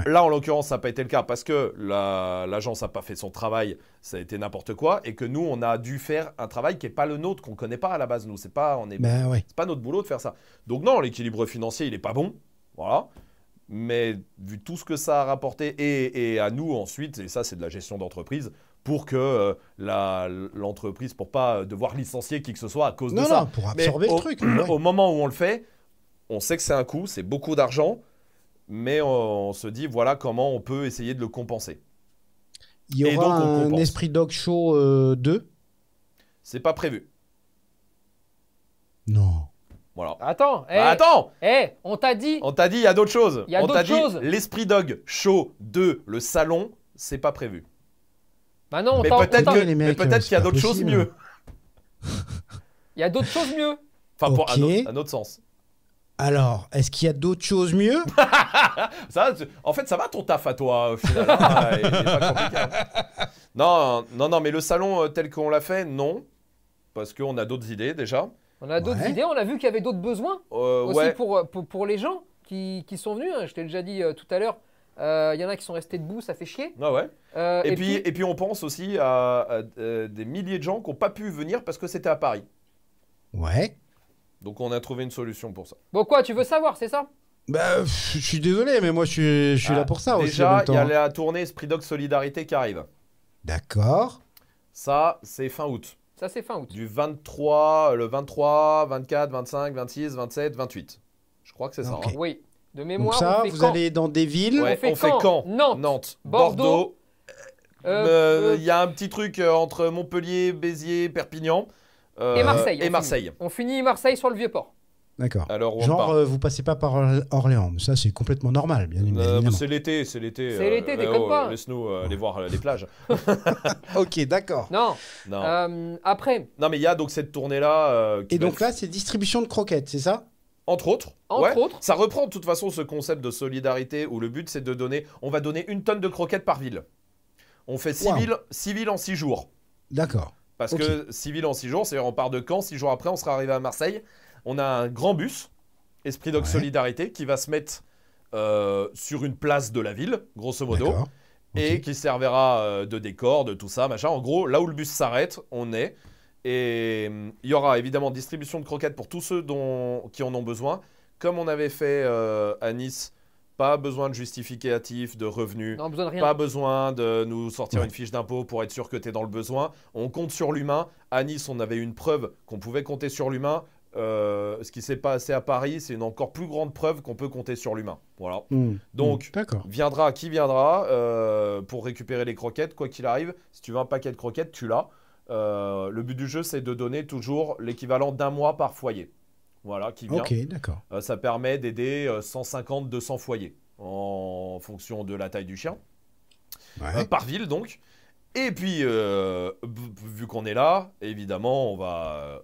Là, en l'occurrence, ça n'a pas été le cas parce que l'agence n'a pas fait son travail, ça a été n'importe quoi, et que nous, on a dû faire un travail qui n'est pas le nôtre, qu'on ne connaît pas à la base, nous. Ce n'est pas, on est, ben c'est pas notre boulot de faire ça. Donc non, l'équilibre financier, il n'est pas bon. Voilà. Mais vu tout ce que ça a rapporté, et, à nous ensuite, et ça, c'est de la gestion d'entreprise, pour que euh, l'entreprise, pour pas devoir licencier qui que ce soit à cause de ça. Non, pour absorber le truc. Au moment où on le fait, on sait que c'est un coût, c'est beaucoup d'argent mais on, se dit voilà comment on peut essayer de le compenser. Il y aura un esprit dog show 2 euh, C'est pas prévu. Non. Voilà. Attends, bah, eh, attends. Eh, on t'a dit. On t'a dit, il y a d'autres choses. on t'a l'esprit dog show 2, le salon, c'est pas prévu. Bah non, mais peut-être euh, qu'il y a d'autres choses mieux. Il y a d'autres choses mieux. Enfin, pour un autre sens. Alors, est-ce qu'il y a d'autres choses mieux En fait, ça va ton taf à toi, au final. Hein. Hein. Non, non, non, mais le salon euh, tel qu'on l'a fait, non. Parce qu'on a d'autres idées déjà. On a d'autres idées, on a vu qu'il y avait d'autres besoins euh, aussi euh, pour, les gens qui, sont venus. Hein. Je t'ai déjà dit tout à l'heure, il y en a qui sont restés debout, ça fait chier. Ah ouais. et, puis, on pense aussi à, des milliers de gens qui n'ont pas pu venir parce que c'était à Paris. Ouais. Donc on a trouvé une solution pour ça. Bon quoi, tu veux savoir, c'est ça Bah, je suis désolé, mais moi je suis, je suis là ah, pour ça déjà, aussi. Déjà, il y a la tournée Esprit Dog Solidarité qui arrive. D'accord. Ça, c'est fin août. Ça, c'est fin août. Du 23, le 23, 24, 25, 26, 27, 28. Je crois que c'est ça. Hein. Oui. De mémoire, Donc ça, vous allez dans des villes. on, fait quand Nantes, Bordeaux. Euh, euh, euh. Il y a un petit truc entre Montpellier, Béziers, Perpignan. Euh, et Marseille. Et Marseille. On finit Marseille sur le Vieux-Port. D'accord. Genre, vous euh, vous passez pas par Orléans. Ça, c'est complètement normal, bien euh, évidemment. c'est l'été, c'est l'été. C'est l'été, pas. Laisse-nous aller voir les plages. ok, d'accord. Non. non. après. Non, mais il y a donc cette tournée-là. Et donc là, c'est distribution de croquettes, c'est ça entre autres. Entre autres. Ça reprend de toute façon ce concept de solidarité où le but c'est de donner. On va donner une tonne de croquettes par ville. On fait 6 villes en 6 jours. D'accord. Parce que 6 villes en 6 jours, c'est-à-dire on part de Caen, 6 jours après, on sera arrivé à Marseille. On a un grand bus, Esprit dog Solidarité, qui va se mettre euh, sur une place de la ville, grosso modo. Et qui servira euh, de décor, de tout ça, machin. En gros, là où le bus s'arrête, on est. Et hum, il y aura évidemment distribution de croquettes pour tous ceux dont, qui en ont besoin. Comme on avait fait euh, à Nice pas besoin de justificatif, de revenus. Pas besoin de nous sortir une fiche d'impôt pour être sûr que tu es dans le besoin. On compte sur l'humain. À Nice, on avait une preuve qu'on pouvait compter sur l'humain. Euh, ce qui s'est passé à Paris, c'est une encore plus grande preuve qu'on peut compter sur l'humain. Voilà. Hmm. Hmm. Donc, viendra qui viendra euh, pour récupérer les croquettes, quoi qu'il arrive. Si tu veux un paquet de croquettes, tu l'as. Euh, le but du jeu, c'est de donner toujours l'équivalent d'un mois par foyer voilà, qui vient. Ok, d'accord. Euh, ça permet d'aider 150-200 euh, foyers en fonction de la taille du chien. Euh, par ville, donc. Et puis, vu qu'on est là, évidemment, on va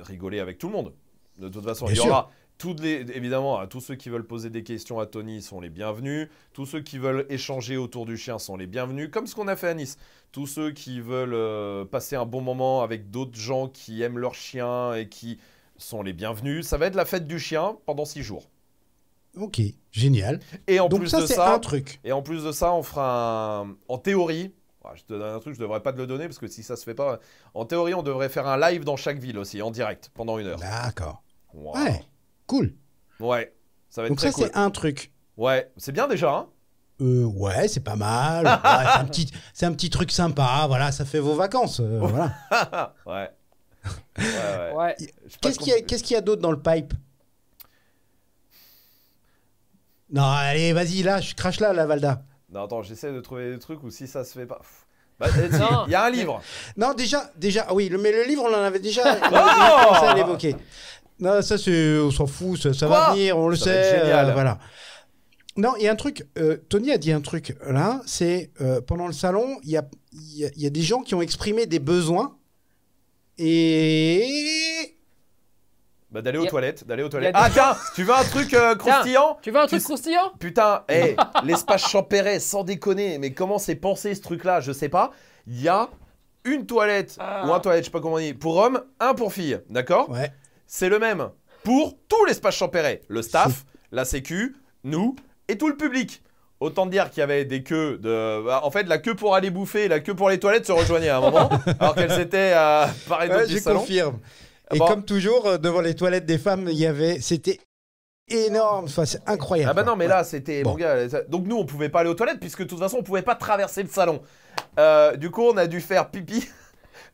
rigoler avec tout le monde. De toute façon, il y aura toutes les, évidemment, à tous ceux qui veulent poser des questions à Tony sont les bienvenus. Tous ceux qui veulent échanger autour du chien sont les bienvenus, comme ce qu'on a fait à Nice. Tous ceux qui veulent passer un bon moment avec d'autres gens qui aiment leur chien et qui sont les bienvenus. Ça va être la fête du chien pendant six jours. Ok, génial. Et en plus de ça, un truc. Et en plus de ça, on fera un... en théorie. Ah, je te donne un truc, je devrais pas te le donner parce que si ça se fait pas, en théorie, on devrait faire un live dans chaque ville aussi, en direct, pendant une heure. D'accord. Ouais, cool. Ouais, ça va être Donc ça, c'est un truc. Ouais, c'est bien déjà. Hein. Euh, ouais, c'est pas mal. c'est un petit, c'est un petit truc sympa. Voilà, ça fait vos vacances. Euh, voilà. ouais ouais. Qu'est-ce qu'il y a, qu a d'autre dans le pipe Non, allez, vas-y, là, je crache là, la Valda. Non, attends, j'essaie de trouver des trucs ou si ça se fait pas. Bah, il y a un livre. Non, déjà, déjà, ah oui, le, mais le livre, on en avait déjà, oh à Non, ça, on s'en fout, ça, va venir, on le sait. Génial. Euh, voilà. Non, il y a un truc, euh, Tony a dit un truc là, c'est euh, pendant le salon, il y a, y, y a, des gens qui ont exprimé des besoins et. Bah, d'aller aux toilettes, d'aller aux toilettes. Ah, tiens, tu veux un truc euh, croustillant Tu veux un truc croustillant Putain, eh, l'espace champéret, sans déconner, mais comment c'est pensé ce truc-là Je sais pas. Il y a une toilette, ou un ah. toilette, je sais pas comment on dit, pour hommes, un pour filles, d'accord C'est le même pour tout l'espace champéret. Le staff, la sécu, nous et tout le public. Autant dire qu'il y avait des queues de. Bah, en fait, la queue pour aller bouffer et la queue pour les toilettes se rejoignaient à un moment, alors qu'elles étaient à Paris Je salon. confirme. Et comme toujours, euh, devant les toilettes des femmes, il y avait. C'était énorme, enfin, c'est incroyable. Ah bah non, mais là, c'était. donc nous, on pouvait pas aller aux toilettes puisque de toute façon, on pouvait pas traverser le salon. Euh, du coup, on a dû faire pipi.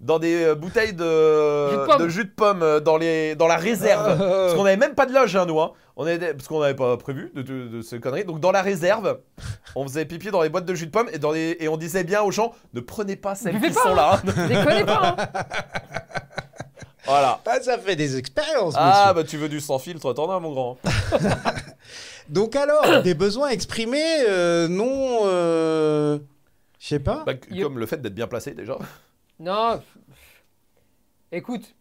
dans des euh, bouteilles de jus de, pomme euh, dans, les, dans la réserve. Ah. Parce qu'on n'avait même pas de loge, hein, nous. Hein. On parce qu'on n'avait pas prévu de, de, ces conneries. Donc dans la réserve, on faisait pipi dans les boîtes de jus de pomme et, dans les, et on disait bien aux gens ne prenez pas celles qui sont hein. là. pas. Hein. Voilà. Ah, ça fait des expériences. Ah, bah tu veux du sans filtre, t'en as, mon grand. Donc alors, des besoins exprimés, euh, non. Je sais pas. Bah, comme le fait d'être bien placé déjà. Non, écoute,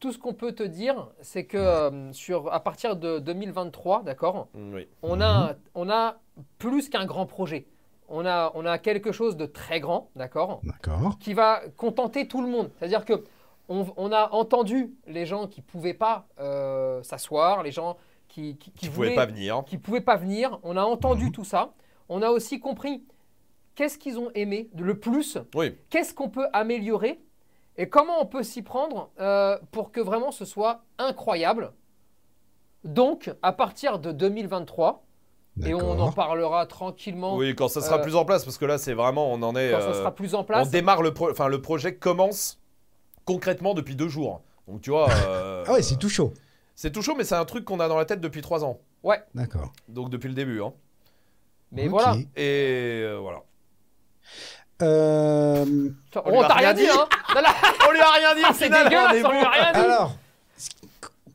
tout ce qu'on peut te dire, c'est que euh, sur, à partir de 2023, d'accord, on, a, mhm. on a plus qu'un grand projet. On a, on a quelque chose de très grand, d'accord, qui va contenter tout le monde. C'est-à-dire que on, a entendu les gens qui pouvaient pas euh, s'asseoir, les gens qui, ne pouvaient pas venir, qui pouvaient pas venir. On a entendu mhm. tout ça. On a aussi compris qu'est-ce qu'ils ont aimé le plus oui. Qu'est-ce qu'on peut améliorer Et comment on peut s'y prendre euh, pour que vraiment ce soit incroyable Donc, à partir de 2023, et on en parlera tranquillement. Oui, quand ça sera euh, plus en place, parce que là, c'est vraiment, on en est. Quand ça sera euh, plus en place. On démarre le, enfin, le projet commence concrètement depuis deux jours. Donc tu vois. ah ouais, c'est tout chaud. C'est tout chaud, mais c'est un truc qu'on a dans la tête depuis trois ans. Ouais. D'accord. Donc depuis le début. Hein. Mais voilà. Et voilà. Euh, on, t'a hein. rien dit, On lui a rien dit, c'est Alors,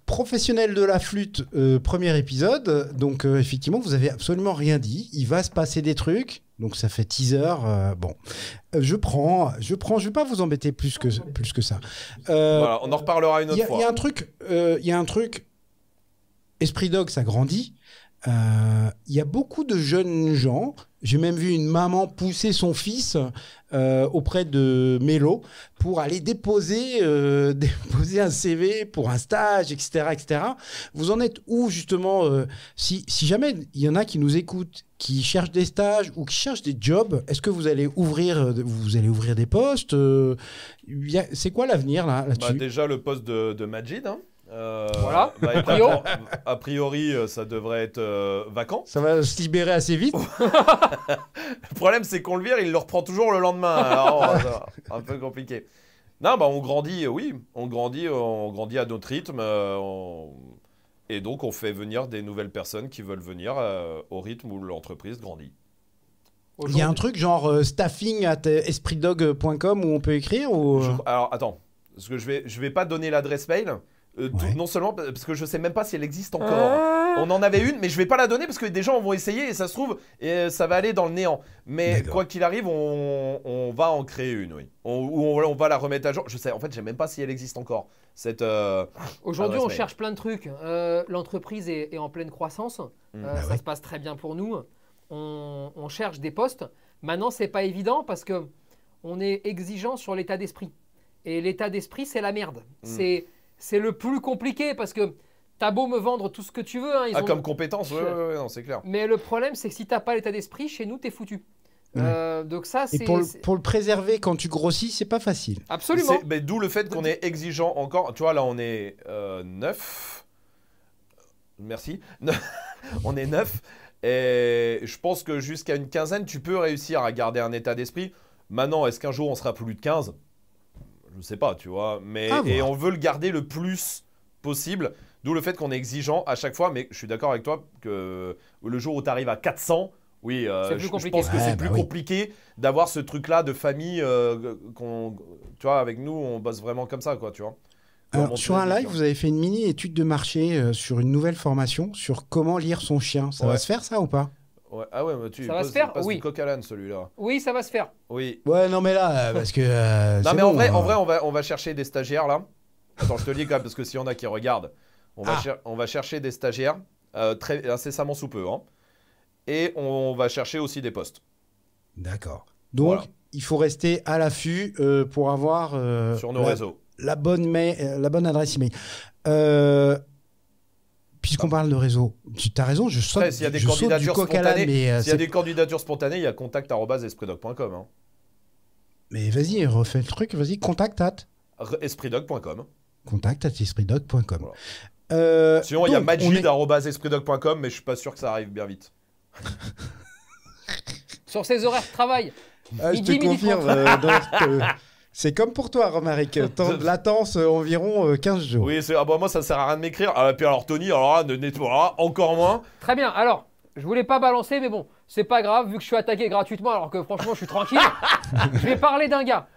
professionnel de la flûte, euh, premier épisode, donc euh, effectivement, vous avez absolument rien dit, il va se passer des trucs, donc ça fait teaser, bon. Je prends, je prends, je vais pas vous embêter plus que, plus que ça. on en reparlera une autre fois. un truc, il y a un truc, Esprit Dog, ça grandit, il y a beaucoup de jeunes gens j'ai même vu une maman pousser son fils euh, auprès de Mélo pour aller déposer, euh, déposer un CV pour un stage, etc., etc. Vous en êtes où justement euh, si, si jamais il y en a qui nous écoutent, qui cherchent des stages ou qui cherchent des jobs, est-ce que vous allez ouvrir, vous allez ouvrir des postes C'est quoi l'avenir là, là bah, Déjà le poste de, de Majid. Hein euh, voilà. Bah, a, priori, euh, ça devrait être euh, vacant. Ça va se libérer assez vite. le problème, c'est qu'on le vire, il le reprend toujours le lendemain. un peu compliqué. Non, bah, on grandit, oui, on grandit, on grandit à notre rythme. Et donc, on fait venir des nouvelles personnes qui veulent venir au rythme où l'entreprise grandit. Il y a un truc genre staffing at espritdog.com où on peut écrire Alors, attends, que je vais, je vais pas donner l'adresse mail. Euh, non seulement parce que je sais même pas si elle existe encore. Ah. On en avait une, mais je vais pas la donner parce que des gens vont essayer et ça se trouve et euh, ça va aller dans le néant. Mais quoi qu'il arrive, on, va en créer une, oui. On, ou on, va la remettre à jour. Je sais, en fait, je sais même pas si elle existe encore. Cette. Euh, Aujourd'hui, on cherche plein de trucs. L'entreprise est, en pleine croissance. Hmm. Bah ça se passe très bien pour nous. On, cherche des postes. Maintenant, c'est pas évident parce que on est exigeant sur l'état d'esprit. Et l'état d'esprit, c'est la merde. Hmm. C'est c'est le plus compliqué parce que t'as beau me vendre tout ce que tu veux. Hein, ah, comme compétence, ouais, c'est clair. Mais le problème, c'est que si t'as pas l'état d'esprit, chez nous, t'es foutu. Euh, donc ça, c'est pour, le préserver quand tu grossis, c'est pas facile. Absolument. Mais d'où le fait qu'on est exigeant encore. Tu vois, là, on est euh, neuf. Merci. on est neuf. Et je pense que jusqu'à une quinzaine, tu peux réussir à garder un état d'esprit. Maintenant, est-ce qu'un jour on sera plus de 15 je sais pas, tu vois. Mais ah, et on veut le garder le plus possible. D'où le fait qu'on est exigeant à chaque fois. Mais je suis d'accord avec toi que le jour où tu arrives à 400, oui, euh, je, pense que c'est plus bah compliqué d'avoir ce truc-là de famille euh, tu vois, avec nous, on bosse vraiment comme ça, quoi, tu vois. sur un live, vous avez fait une mini étude de marché euh, sur une nouvelle formation sur comment lire son chien. Ça va se faire ça ou pas ah ouais, tu ça va se faire, oui. coq à celui-là. Oui, ça va se faire. Oui. Ouais, non mais là, euh, parce que. Euh, non mais en vrai, en euh. vrai, on va, on va chercher des stagiaires là. Attends, je te le dis quand même parce que s'il y en a qui regardent, on, va, ah. on va chercher des stagiaires très incessamment sous peu, hein. Et on, va chercher aussi des postes. D'accord. Donc il faut rester à l'affût pour avoir sur nos réseaux la bonne, la bonne adresse email. Euh, Puisqu'on parle de réseau, tu as raison, je saute, Il y a des euh, s'il y a des candidatures spontanées, il y a contact.espritdoc.com. Hein. Mais vas-y, refais le truc, vas-y, contact at euh, Sinon, il y a magid.espritdoc.com, mais je suis pas sûr que ça arrive bien vite. Sur ses horaires de travail. Ah, je confirme, euh, C'est comme pour toi, Romaric. Latence euh, environ 15 euh, jours. Oui, c'est ah bah, moi ça sert à rien de m'écrire. Ah, puis alors Tony, alors ne nettoie encore moins. Très bien. Alors, je voulais pas balancer, mais bon, c'est pas grave vu que je suis attaqué gratuitement, alors que franchement, je suis tranquille. je vais parler d'un gars.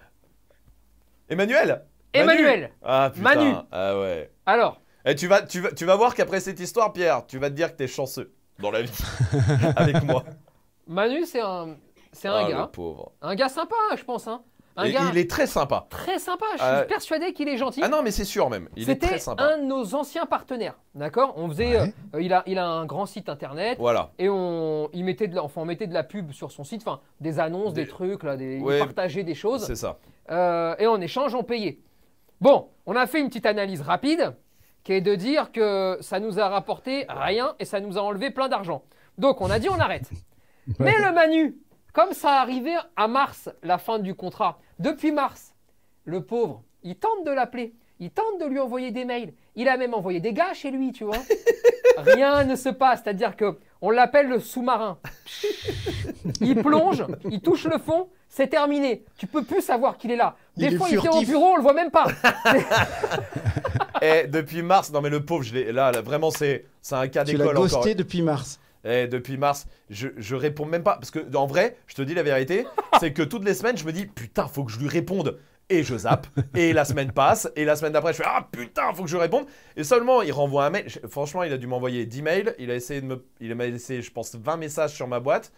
Emmanuel. Emmanuel. Manu. Ah putain. Ah ouais. Alors. Et eh, tu vas, tu vas, tu vas voir qu'après cette histoire, Pierre, tu vas te dire que t'es chanceux dans la vie avec moi. Manu, c'est un, c'est un ah, gars. pauvre. Un gars sympa, je pense. Hein il est très sympa. Très sympa, je suis euh, persuadé qu'il est gentil. Ah non, mais c'est sûr même, il est sympa. un de nos anciens partenaires, d'accord On faisait, euh, il, a, un grand site internet. Voilà. Et on, il mettait de la, on mettait de la pub sur son site, des annonces, des, trucs, là, des, partageait des choses. C'est ça. Euh, et en échange, on payait. Bon, on a fait une petite analyse rapide, qui est de dire que ça nous a rapporté rien et ça nous a enlevé plein d'argent. Donc on a dit on arrête. Mais le Manu, comme ça arrivait à mars, la fin du contrat, depuis mars, le pauvre, il tente de l'appeler, il tente de lui envoyer des mails, il a même envoyé des gars chez lui, tu vois. Rien ne se passe, c'est-à-dire que on l'appelle le sous-marin. Il plonge, il touche le fond, c'est terminé. Tu peux plus savoir qu'il est là. Des fois, il était au bureau, on le voit même pas. Et eh, depuis mars, non mais le pauvre, je là, là, vraiment, c'est un cas d'école encore. Tu l'as depuis mars. Et eh, depuis mars, je, je, réponds même pas. Parce que, en vrai, je te dis la vérité, c'est que toutes les semaines, je me dis, putain, faut que je lui réponde. Et je zappe. et la semaine passe. Et la semaine d'après, je fais, ah putain, faut que je réponde. Et seulement, il renvoie un mail. Franchement, il a dû m'envoyer 10 mails. Il a essayé de me. Il m'a laissé, je pense, 20 messages sur ma boîte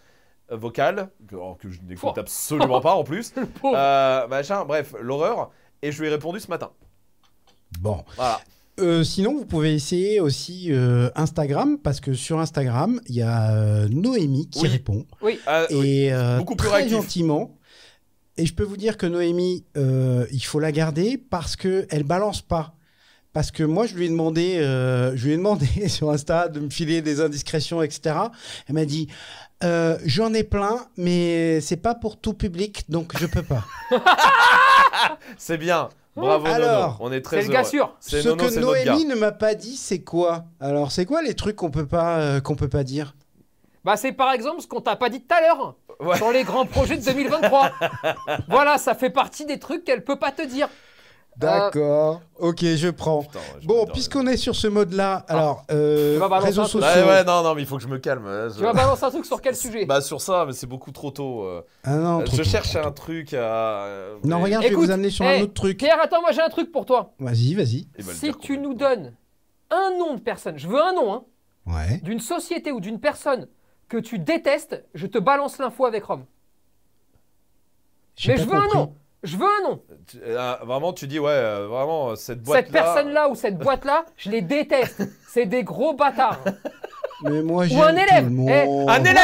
euh, vocale, oh, que, je n'écoute absolument pas en plus. Euh, machin, bref, l'horreur. Et je lui ai répondu ce matin. Bon. Voilà. Euh, sinon, vous pouvez essayer aussi euh, Instagram, parce que sur Instagram, il y a euh, Noémie qui répond. Oui, ah, et beaucoup plus très gentiment. Et je peux vous dire que Noémie, il faut la garder parce qu'elle elle balance pas. Parce que moi, je lui ai demandé, je lui ai demandé sur Insta de me filer des indiscrétions, etc. Elle m'a dit, j'en ai plein, mais c'est pas pour tout public, donc je peux pas. c'est bien. Bravo Alors, on est très C'est le gars sûr. Ce que Noémie ne m'a pas dit, c'est quoi Alors, c'est quoi les trucs qu'on peut pas euh, qu'on peut pas dire Bah, c'est par exemple ce qu'on t'a pas dit tout à l'heure sur les grands projets de 2023. voilà, ça fait partie des trucs qu'elle peut pas te dire. Euh, D'accord. Ok, je prends. bon, puisqu'on est sur ce mode-là, ah. alors euh, réseaux sociaux. Ouais, ouais, non, non, mais il faut que je me calme. Hein, tu vas balancer un truc sur quel sujet Bah sur ça, mais c'est beaucoup trop tôt. Euh. Ah non. Euh, je cherche un truc à. Non, regarde, je vais vous amener sur un autre truc. Pierre, attends, moi j'ai un truc pour toi. Vas-y, vas-y. Eh ben, si tu nous donnes un nom de personne, je veux un nom, hein. Ouais. D'une société ou d'une personne que tu détestes, je te balance l'info avec Rome. Mais je veux un nom. Je veux non. Euh, ah, vraiment, tu dis, ouais, euh, vraiment, euh, cette boîte-là. Cette personne-là ou cette boîte-là, je les déteste. C'est des gros bâtards. Mais moi, Ou eh, un élève. un élève,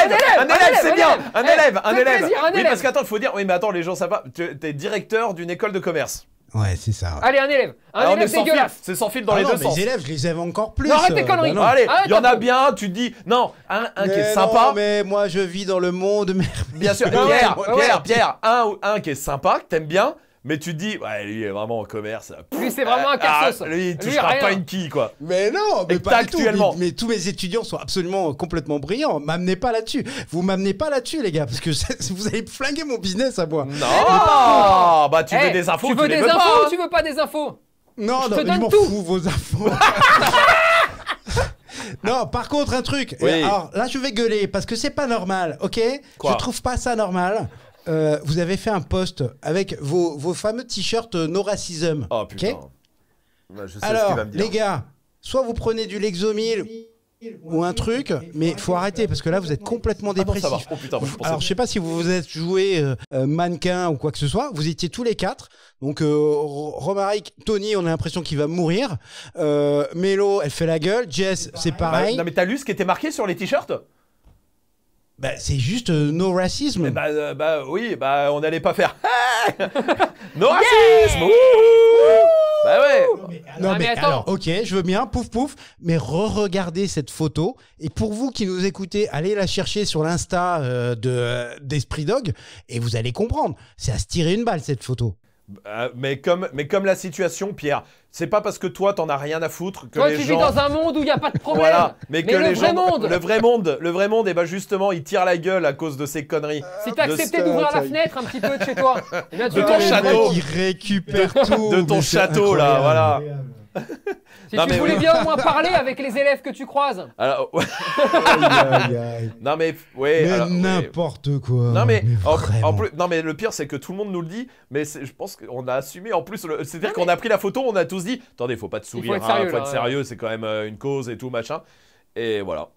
c'est bien, un élève, un eh, élève. Plaisir, un oui, parce qu'attends, il faut dire, oui, mais attends, les gens, ça va. Tu es directeur d'une école de commerce. Ouais, c'est ça. Allez, un élève. Un ah, élève C'est sans fil dans ah les deux sens. les élèves, je les aime encore plus. Non, arrête tes euh. conneries. Bah non. Allez, il y en a bien, tu dis. Non, un, qui est sympa. mais moi je vis dans le monde merveilleux. Bien sûr, ah Pierre, Pierre, Pierre, un, ou- un qui est sympa, que t'aimes bien, mais tu te dis, ouais, lui, il est vraiment en commerce. lui, c'est vraiment un ah, cassos. lui, il touchera pas une quille, quoi. Mais non, mais pas actuellement. Tout. Mais, tous mes étudiants sont absolument euh, complètement brillants. M'amenez pas là-dessus. Vous m'amenez pas là-dessus, les gars, parce que vous allez flinguer mon business à moi. Non Bah, tu veux eh, des infos, tu veux des infos pas, ou tu veux pas des infos Non, je non, donne je tout. Fous, vos infos. Non, par contre, un truc. Alors là, je vais gueuler parce que c'est pas normal, ok Quoi Je trouve pas ça normal euh, vous avez fait un post avec vos, fameux t-shirts euh, No Racism. Oh Alors, les gars, soit vous prenez du Lexomil ou un truc, mais faut arrêter parce que là vous êtes complètement ah dépressifs oh, Alors je sais pas si vous vous êtes joué euh, mannequin ou quoi que ce soit, vous étiez tous les quatre. Donc Romaric, Tony, on a l'impression qu'il va mourir. Euh, Mélo, elle fait la gueule. Jess, c'est bah, pareil. non mais t'as lu ce qui était marqué sur les t-shirts bah, c'est juste nos euh, no racisme. Eh bah, euh, bah, oui, bah on n'allait pas faire no racisme. Bah ouais. non mais, ah, ok, je veux bien, pouf pouf, mais re-regardez cette photo. Et pour vous qui nous écoutez, allez la chercher sur l'insta euh, de d'Esprit Dog et vous allez comprendre. C'est à se tirer une balle cette photo. Euh, mais, comme, mais comme la situation, Pierre, c'est pas parce que toi t'en as rien à foutre que les vis dans un monde où il n'y a pas de problème. voilà, mais, que le vrai monde. Le vrai monde, le vrai monde, et eh ben justement, il tire la gueule à cause de ces conneries. Euh, si t'as accepté d'ouvrir la fenêtre un petit peu de chez toi, eh de ton château, qui récupère tout, de ton château là, voilà. Si non, tu mais voulais bien au moins parler avec les élèves que tu croises. Alors, Non mais ouais. n'importe quoi. Non mais, en, plus, non mais le pire c'est que tout le monde nous le dit, mais je pense qu'on a assumé en plus. c'est-à-dire qu'on a pris la photo, on a tous dit, attendez, faut pas te sourire, hein, faut être sérieux, c'est quand même euh, une cause et tout machin. Et voilà.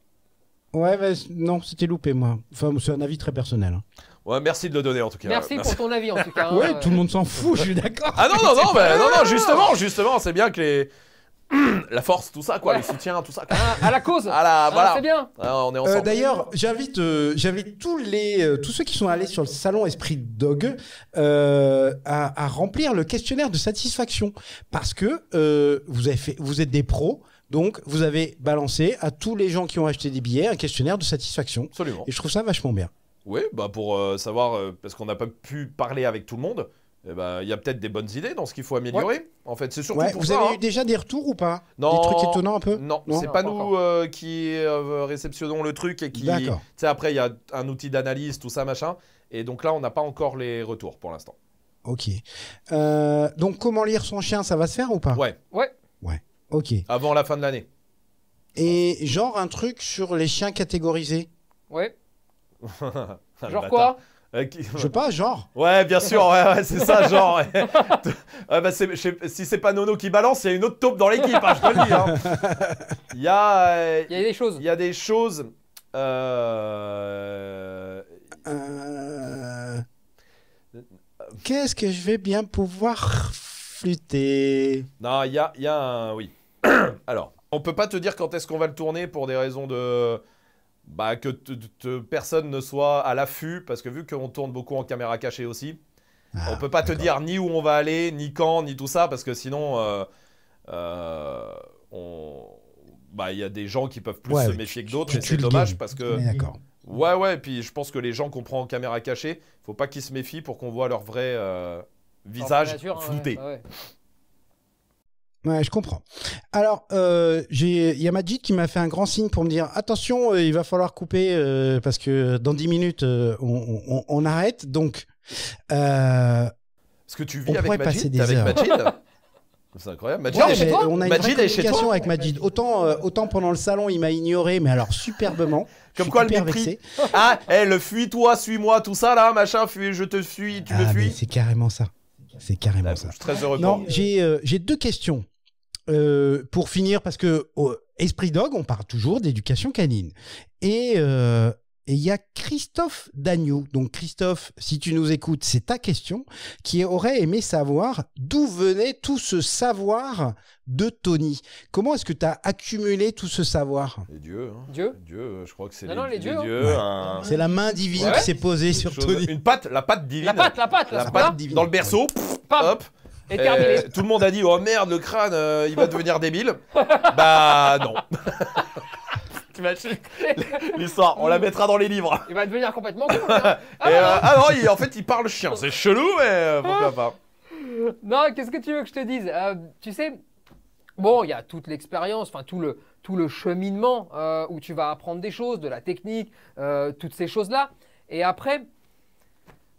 Ouais, mais non, c'était loupé moi. Enfin, c'est un avis très personnel. Hein. Ouais, merci de le donner en tout cas. Merci, pour ton avis en tout cas. ouais, tout le monde s'en fout, je suis d'accord. Ah non, non, non, non, non, justement, justement, c'est bien que les. la force, tout ça, quoi, les soutiens, tout ça. Ah, à, la cause. Ah, à la, ah, voilà. c'est bien. on est euh, ensemble. D'ailleurs, j'invite, euh, j'invite tous les, euh, tous ceux qui sont allés sur le salon Esprit Dog à, remplir le questionnaire de satisfaction parce que vous avez fait, vous êtes des pros. Donc, vous avez balancé à tous les gens qui ont acheté des billets un questionnaire de satisfaction. Absolument. Et je trouve ça vachement bien. Oui, bah pour euh, savoir, euh, parce qu'on n'a pas pu parler avec tout le monde, eh ben, il y a peut-être des bonnes idées dans ce qu'il faut améliorer. En fait, c'est surtout vous avez hein. eu déjà des retours ou pas non, Des trucs étonnants un peu Non, c'est pas, nous euh, qui réceptionnons le truc et qui. Tu après, il y a un outil d'analyse, tout ça, machin. Et donc là, on n'a pas encore les retours pour l'instant. Ok. donc, comment lire son chien, ça va se faire ou pas Ouais. Ouais. Ouais. Ok. Avant la fin de l'année. Et genre un truc sur les chiens catégorisés Ouais. genre quoi euh, Je sais pas, genre. Ouais, bien sûr, ouais, ouais c'est ça, genre. Bah, si c'est pas Nono qui balance, il y a une autre taupe dans l'équipe, hein, je te le dis. Hein. Il y a. Euh, il y a des choses. Il y a des choses. Euh, qu'est-ce que je vais bien pouvoir flûter Non, il y a, y a un. Oui. Alors, on peut pas te dire quand est-ce qu'on va le tourner pour des raisons de bah, que personne ne soit à l'affût, parce que vu qu'on tourne beaucoup en caméra cachée aussi, on ah, on peut pas te dire ni où on va aller, ni quand, ni tout ça, parce que sinon, euh, euh, bah, il y a des gens qui peuvent plus se méfier que d'autres, et c'est dommage parce que. Ouais, ouais, puis je pense que les gens qu'on prend en caméra cachée, faut pas qu'ils se méfient pour qu'on voit leur vrai euh, visage flouté. Ouais, je comprends. Alors, euh, il y a Majid qui m'a fait un grand signe pour me dire attention, euh, il va falloir couper euh, parce que dans 10 minutes, euh, on, on, arrête. Donc, euh, ce que tu vis avec Majid, passer des avec C'est incroyable. Majid, on a une Majid avec Majid. Autant, autant pendant le salon, il m'a ignoré, mais alors superbement. Comme quoi le mépris Ah, hey, eh, le fuis-toi, suis-moi, tout ça là, machin, fuis, je te fuis, tu me ah, fuis. C'est carrément ça. C'est carrément ça. Je suis très heureux. Non, j'ai j'ai deux questions. Euh, pour finir, parce que Esprit Dog, on parle toujours d'éducation canine. Et euh, il y a Christophe Dagnou. Donc Christophe, si tu nous écoutes, c'est ta question, qui aurait aimé savoir d'où venait tout ce savoir de Tony. Comment est-ce que tu as accumulé tout ce savoir Les dieux. Hein. Dieu Dieu, euh, je crois que c'est les, dieux. Hein. C'est la main divine qui s'est posée sur Tony. Une patte, la patte divine. La patte, la patte. La, patte divine. Dans le berceau, hop euh, tout le monde a dit oh merde le crâne euh, il va devenir débile. bah non. Tu l'histoire, on la mettra dans les livres. Il va devenir complètement con. Hein. Ah, euh, ah, non, en fait il parle chien, c'est chelou mais pourquoi pas. Non, qu'est-ce que tu veux que je te dise Tu sais, bon, il y a toute l'expérience, enfin tout le, cheminement où tu vas apprendre des choses, de la technique, toutes ces choses-là. Et après,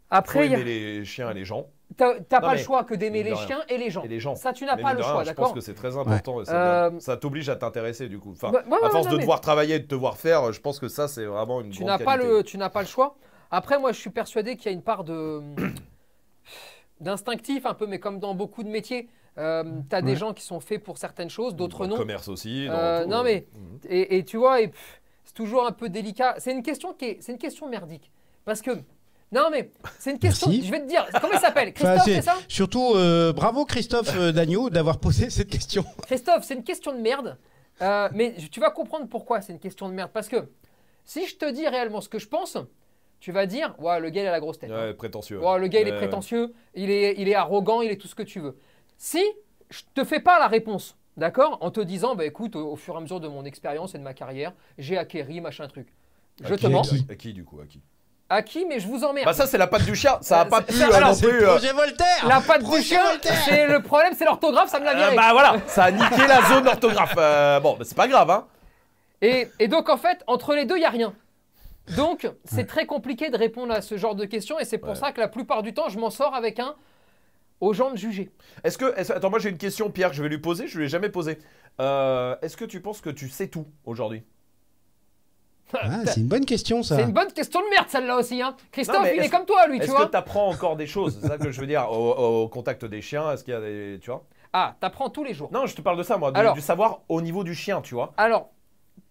après, il y a- les chiens et les gens. T'as pas le choix que d'aimer les chiens et les gens. Et les gens. Ça, tu n'as pas le choix, Je pense que c'est très important. Euh, ça t'oblige à t'intéresser, du coup. Enfin, à force de devoir travailler et de voir faire, je pense que ça, c'est vraiment une tu n'as pas le Tu n'as pas le choix. Après, moi, je suis persuadé qu'il y a une part d'instinctif, un peu, mais comme dans beaucoup de métiers. Euh, tu as des gens qui sont faits pour certaines choses, d'autres non. commerce aussi. Euh, non, mais. Mhm. Et, tu vois, c'est toujours un peu délicat. C'est une, question qui une question merdique. Parce que non, mais c'est une question. Je vais te dire. Comment il s'appelle Christophe, c'est ça Surtout, euh, bravo Christophe euh, d'avoir posé cette question. Christophe, c'est une question de merde. Euh, mais tu vas comprendre pourquoi c'est une question de merde. Parce que si je te dis réellement ce que je pense, tu vas dire ouais, le gars, il a la grosse tête. Hein. prétentieux. le gars, il est prétentieux. Il, est, il est arrogant. Il est tout ce que tu veux. Si je te fais pas la réponse, d'accord En te disant bah, écoute, au, fur et à mesure de mon expérience et de ma carrière, j'ai acquéri machin truc. Je te mens. À qui, du coup À qui à qui Mais je vous emmerde. Bah ça c'est la patte du chien, ça a euh, pas pu alors, euh, non plus. Euh, Projet Voltaire. La patte du chien, c'est le problème, c'est l'orthographe, ça me l'a viré. bah voilà, ça a niqué la zone d'orthographe. bon, c'est pas grave hein. Et, donc en fait, entre les deux, il y a rien. Donc c'est très compliqué de répondre à ce genre de questions et c'est pour ça que la plupart du temps, je m'en sors avec un aux gens de juger. Est-ce que attends, moi j'ai une question Pierre, que je vais lui poser, je lui ai jamais posé. Est-ce que tu penses que tu sais tout aujourd'hui ah, c'est une bonne question, ça. C'est une bonne question de merde, celle-là aussi. Hein. Christophe, il est, comme toi, lui, tu vois. Est-ce que t'apprends encore des choses C'est ça que je veux dire, au, contact des chiens, est-ce qu'il y a des. Tu vois Ah, t'apprends tous les jours. Non, je te parle de ça, moi, du savoir au niveau du chien, tu vois. Alors,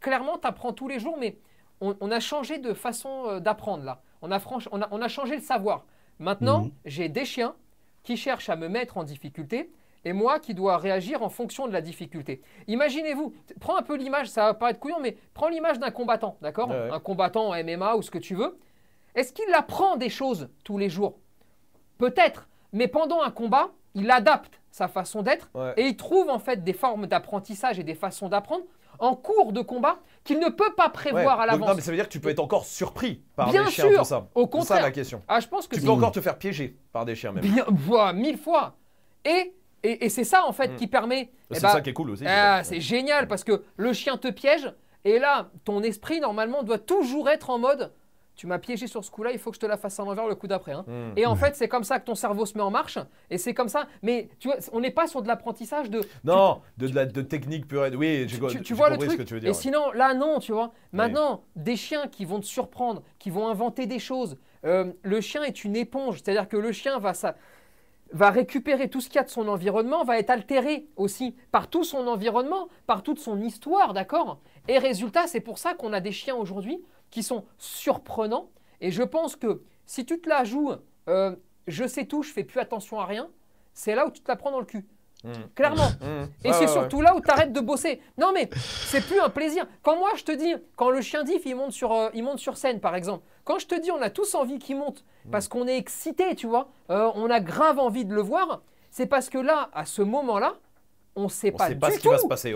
clairement, tu apprends tous les jours, mais on, a changé de façon euh, d'apprendre, là. On a, on, a, changé le savoir. Maintenant, mhm. j'ai des chiens qui cherchent à me mettre en difficulté et moi qui dois réagir en fonction de la difficulté. Imaginez-vous, prends un peu l'image, ça va paraître couillon, mais prends l'image d'un combattant, d'accord Un combattant en MMA ou ce que tu veux. Est-ce qu'il apprend des choses tous les jours Peut-être, mais pendant un combat, il adapte sa façon d'être et il trouve en fait des formes d'apprentissage et des façons d'apprendre en cours de combat qu'il ne peut pas prévoir à l'avance. mais ça veut dire que tu peux être encore surpris par des sûr, chiens, ça. Au contraire. C'est ça la question. Ah, je pense que tu peux encore te faire piéger par des chiens même. Bien, mille fois. Et et, c'est ça, en fait, mm. qui permet. C'est eh ben, ça qui est cool aussi. Ah, c'est génial parce que le chien te piège. Et là, ton esprit, normalement, doit toujours être en mode tu m'as piégé sur ce coup-là, il faut que je te la fasse en le coup d'après. Hein. Mm. Et en fait, c'est comme ça que ton cerveau se met en marche. Et c'est comme ça. Mais tu vois, on n'est pas sur de l'apprentissage de. Non, de, technique pure et. Oui, tu, vois le truc. tu veux et sinon, là, non, tu vois. Maintenant, des chiens qui vont te surprendre, qui vont inventer des choses. Euh, le chien est une éponge. C'est-à-dire que le chien va. Ça, va récupérer tout ce qu'il y a de son environnement, va être altéré aussi par tout son environnement, par toute son histoire, d'accord Et résultat, c'est pour ça qu'on a des chiens aujourd'hui qui sont surprenants. Et je pense que si tu te la joues, euh, je sais tout, je fais plus attention à rien, c'est là où tu te la prends dans le cul. Mm. Clairement. Mm. Mm. Et c'est surtout là où tu arrêtes de bosser. Non, mais c'est plus un plaisir. Quand moi, je te dis, quand le chien diff, il monte, sur, euh, il monte sur scène, par exemple, quand je te dis, on a tous envie qu'il monte parce qu'on est excité, tu vois, euh, on a grave envie de le voir, c'est parce que là, à ce moment-là, on ne sait pas du tout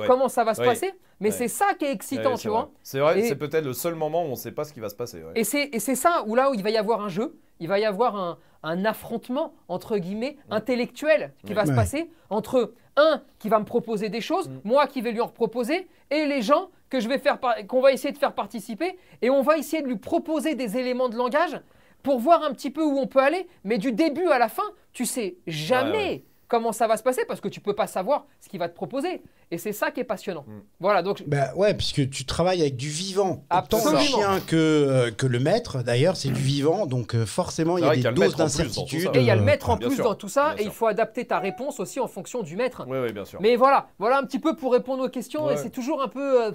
comment ça va se passer, mais c'est ça qui est excitant, tu vois. C'est vrai, c'est peut-être le seul moment où on ne sait pas ce qui va se passer. Et c'est ça où là où il va y avoir un jeu, il va y avoir un, affrontement, entre guillemets, intellectuel qui va se passer entre un qui va me proposer des choses, mm. moi qui vais lui en proposer, et les gens que je vais qu'on va essayer de faire participer, et on va essayer de lui proposer des éléments de langage pour voir un petit peu où on peut aller, mais du début à la fin, tu sais jamais comment ça va se passer parce que tu peux pas savoir ce qu'il va te proposer. Et c'est ça qui est passionnant. Mm. Voilà, donc. Bah ouais, puisque tu travailles avec du vivant. Absolument. Tant le chien que, euh, que le maître, d'ailleurs, c'est du mm. vivant. Donc euh, forcément, il y a des doses d'incertitude. Et il y a le maître ah, en plus dans tout ça. Et, il faut adapter ta réponse aussi en fonction du maître. Oui, bien sûr. Mais voilà, voilà un petit peu pour répondre aux questions. Et c'est toujours un peu. Euh,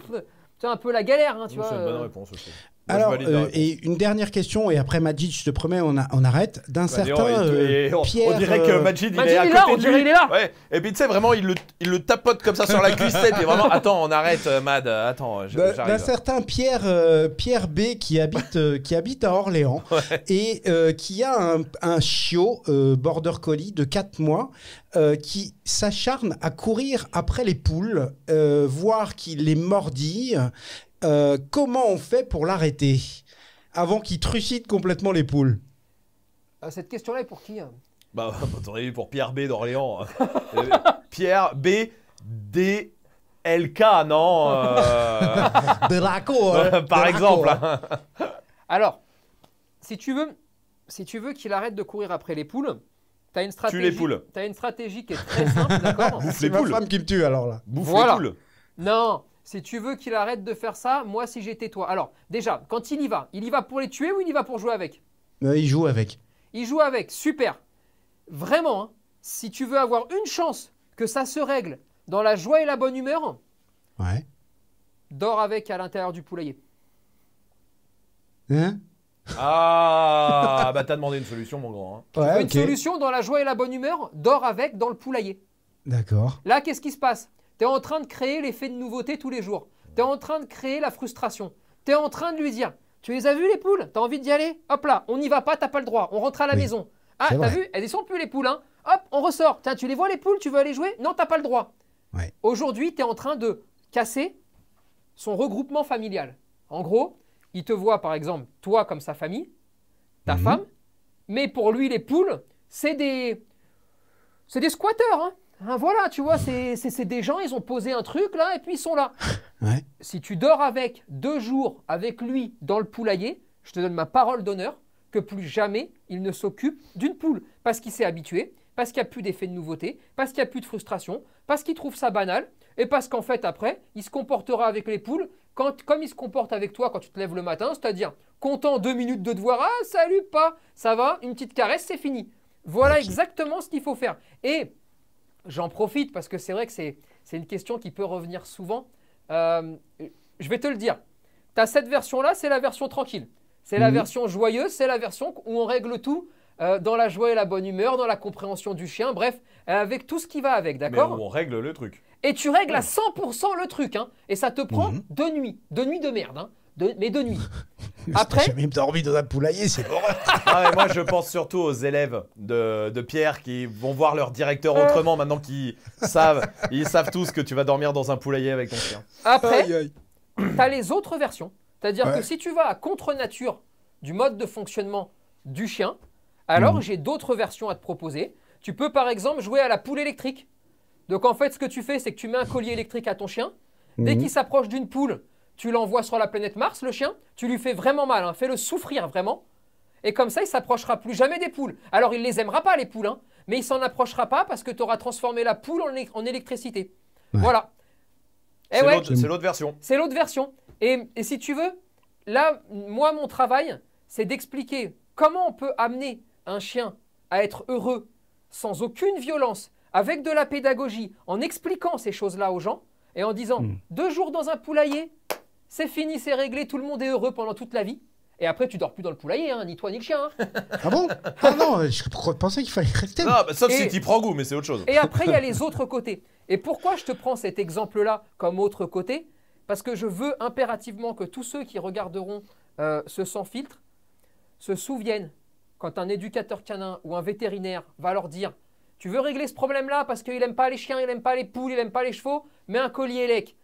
un peu la galère, hein, tu vois. C'est une bonne réponse aussi. Alors, euh, et une dernière question, et après Majid, je te promets, on, arrête. D'un bah, certain euh, Pierre, on, dirait que euh, Majid, il est, là, on de lui. Il est là. Et puis tu sais, vraiment, il le, tapote comme ça sur la cuisse et vraiment, attends, on arrête, Mad, attends, j'arrive. D'un certain Pierre, Pierre B qui habite, qui habite à Orléans et qui a un, chiot border collie de 4 mois qui s'acharne à courir après les poules, voir qu'il les mordille euh, comment on fait pour l'arrêter avant qu'il trucide complètement les poules euh, Cette question-là est pour qui hein Bah, pour Pierre B d'Orléans. Hein. Euh, Pierre B D L. K. non Draco, Par exemple. Alors, si tu veux, si tu veux qu'il arrête de courir après les poules, t'as une stratégie. Tu les poules. une stratégie qui est très simple, d'accord Bouffe les ma femme qui me tue alors là. Bouffe les poules. Non, si tu veux qu'il arrête de faire ça, moi si j'étais toi. Alors, déjà, quand il y va, il y va pour les tuer ou il y va pour jouer avec euh, Il joue avec. Il joue avec, super. Vraiment, hein. si tu veux avoir une chance que ça se règle dans la joie et la bonne humeur, dors avec à l'intérieur du poulailler. Hein ah, bah t'as demandé une solution, mon grand. Hein. une solution dans la joie et la bonne humeur, dors avec dans le poulailler. D'accord. Là, qu'est-ce qui se passe tu es en train de créer l'effet de nouveauté tous les jours. Tu es en train de créer la frustration. Tu es en train de lui dire Tu les as vues les poules Tu as envie d'y aller Hop là, on n'y va pas, t'as pas le droit. On rentre à la maison. Ah, t'as vu Elles ne sont plus les poules. Hein. Hop, on ressort. Tiens, tu les vois les poules Tu veux aller jouer Non, t'as pas le droit. Aujourd'hui, tu es en train de casser son regroupement familial. En gros, il te voit par exemple, toi comme sa famille, ta mhm. femme, mais pour lui, les poules, c'est des. C'est des squatteurs. Hein. Ah, voilà, tu vois, c'est des gens, ils ont posé un truc là, et puis ils sont là. Si tu dors avec deux jours avec lui dans le poulailler, je te donne ma parole d'honneur que plus jamais il ne s'occupe d'une poule. Parce qu'il s'est habitué, parce qu'il n'y a plus d'effet de nouveauté, parce qu'il n'y a plus de frustration, parce qu'il trouve ça banal, et parce qu'en fait, après, il se comportera avec les poules quand, comme il se comporte avec toi quand tu te lèves le matin, c'est-à-dire content deux minutes de te voir, ah salut, pas, ça va, une petite caresse, c'est fini. Voilà exactement ce qu'il faut faire. Et j'en profite parce que c'est vrai que c'est une question qui peut revenir souvent. Euh, je vais te le dire. Tu as cette version-là, c'est la version tranquille. C'est la mhm. version joyeuse, c'est la version où on règle tout euh, dans la joie et la bonne humeur, dans la compréhension du chien, bref, euh, avec tout ce qui va avec, d'accord On règle le truc. Et tu règles à 100% le truc, hein, et ça te prend mhm. deux nuits, deux nuits de merde, hein, de, mais deux nuits. Après J'ai même dormi dans un poulailler, c'est horrible. Ah, moi, je pense surtout aux élèves de, Pierre qui vont voir leur directeur ah. autrement maintenant qu'ils savent, ils savent tous que tu vas dormir dans un poulailler avec ton chien. Après, tu as les autres versions. C'est-à-dire que si tu vas à contre-nature du mode de fonctionnement du chien, alors mhm. j'ai d'autres versions à te proposer. Tu peux par exemple jouer à la poule électrique. Donc en fait, ce que tu fais, c'est que tu mets un collier électrique à ton chien. Dès mhm. qu'il s'approche d'une poule, tu l'envoies sur la planète Mars, le chien, tu lui fais vraiment mal, hein. fais-le souffrir vraiment. Et comme ça, il s'approchera plus jamais des poules. Alors, il ne les aimera pas, les poules, hein. mais il s'en approchera pas parce que tu auras transformé la poule en, électricité. Voilà. Eh c'est l'autre version. C'est l'autre version. Et, si tu veux, là, moi, mon travail, c'est d'expliquer comment on peut amener un chien à être heureux sans aucune violence, avec de la pédagogie, en expliquant ces choses-là aux gens et en disant hmm. deux jours dans un poulailler, c'est fini, c'est réglé, tout le monde est heureux pendant toute la vie. Et après, tu dors plus dans le poulailler, hein, ni toi ni le chien. Hein. Ah bon Ah non, je pensais qu'il fallait rester. Non, bah, sauf Et- si prends goût, mais c'est autre chose. Et après, il y a les autres côtés. Et pourquoi je te prends cet exemple-là comme autre côté Parce que je veux impérativement que tous ceux qui regarderont euh, ce sans filtre se souviennent quand un éducateur canin ou un vétérinaire va leur dire Tu veux régler ce problème-là parce qu'il n'aime pas les chiens, il n'aime pas les poules, il n'aime pas les chevaux, mets un collier élec.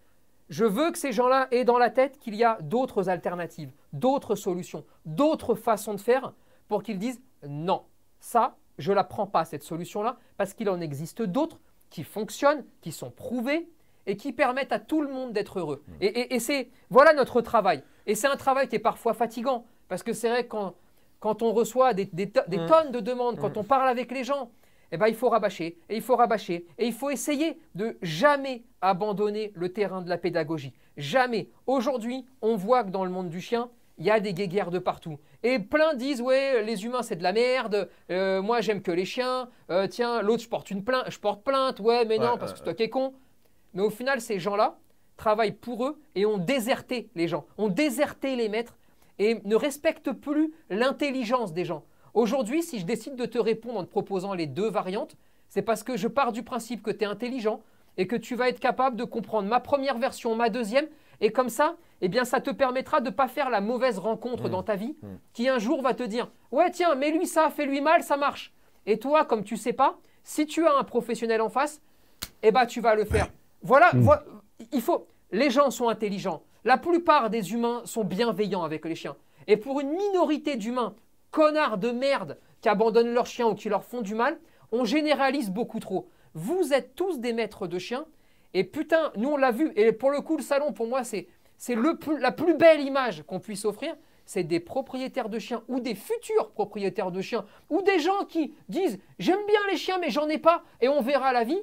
Je veux que ces gens-là aient dans la tête qu'il y a d'autres alternatives, d'autres solutions, d'autres façons de faire pour qu'ils disent non, ça, je ne la prends pas, cette solution-là, parce qu'il en existe d'autres qui fonctionnent, qui sont prouvées et qui permettent à tout le monde d'être heureux. Mmh. Et, c'est voilà notre travail. Et c'est un travail qui est parfois fatigant, parce que c'est vrai que quand, quand on reçoit des, mmh. tonnes de demandes, quand mmh. on parle avec les gens, eh ben, il faut rabâcher, et il faut rabâcher, et il faut essayer de jamais abandonner le terrain de la pédagogie. Jamais. Aujourd'hui, on voit que dans le monde du chien, il y a des guéguerres de partout. Et plein disent, ouais, les humains, c'est de la merde, euh, moi, j'aime que les chiens, euh, tiens, l'autre, je porte, une plainte, je porte plainte, ouais, mais non, parce que toi qui es con. Mais au final, ces gens-là travaillent pour eux et ont déserté les gens, ont déserté les maîtres et ne respectent plus l'intelligence des gens. Aujourd'hui, si je décide de te répondre en te proposant les deux variantes, c'est parce que je pars du principe que tu es intelligent et que tu vas être capable de comprendre ma première version, ma deuxième, et comme ça, eh bien, ça te permettra de ne pas faire la mauvaise rencontre mmh. dans ta vie mmh. qui un jour va te dire Ouais, tiens, mais lui ça, fais-lui mal, ça marche. Et toi, comme tu sais pas, si tu as un professionnel en face, eh ben, tu vas le faire. Voilà, mmh. il faut. Les gens sont intelligents. La plupart des humains sont bienveillants avec les chiens. Et pour une minorité d'humains connards de merde qui abandonnent leurs chiens ou qui leur font du mal, on généralise beaucoup trop. Vous êtes tous des maîtres de chiens. Et putain, nous on l'a vu. Et pour le coup, le salon, pour moi, c'est la plus belle image qu'on puisse offrir. C'est des propriétaires de chiens ou des futurs propriétaires de chiens ou des gens qui disent j'aime bien les chiens mais j'en ai pas et on verra la vie.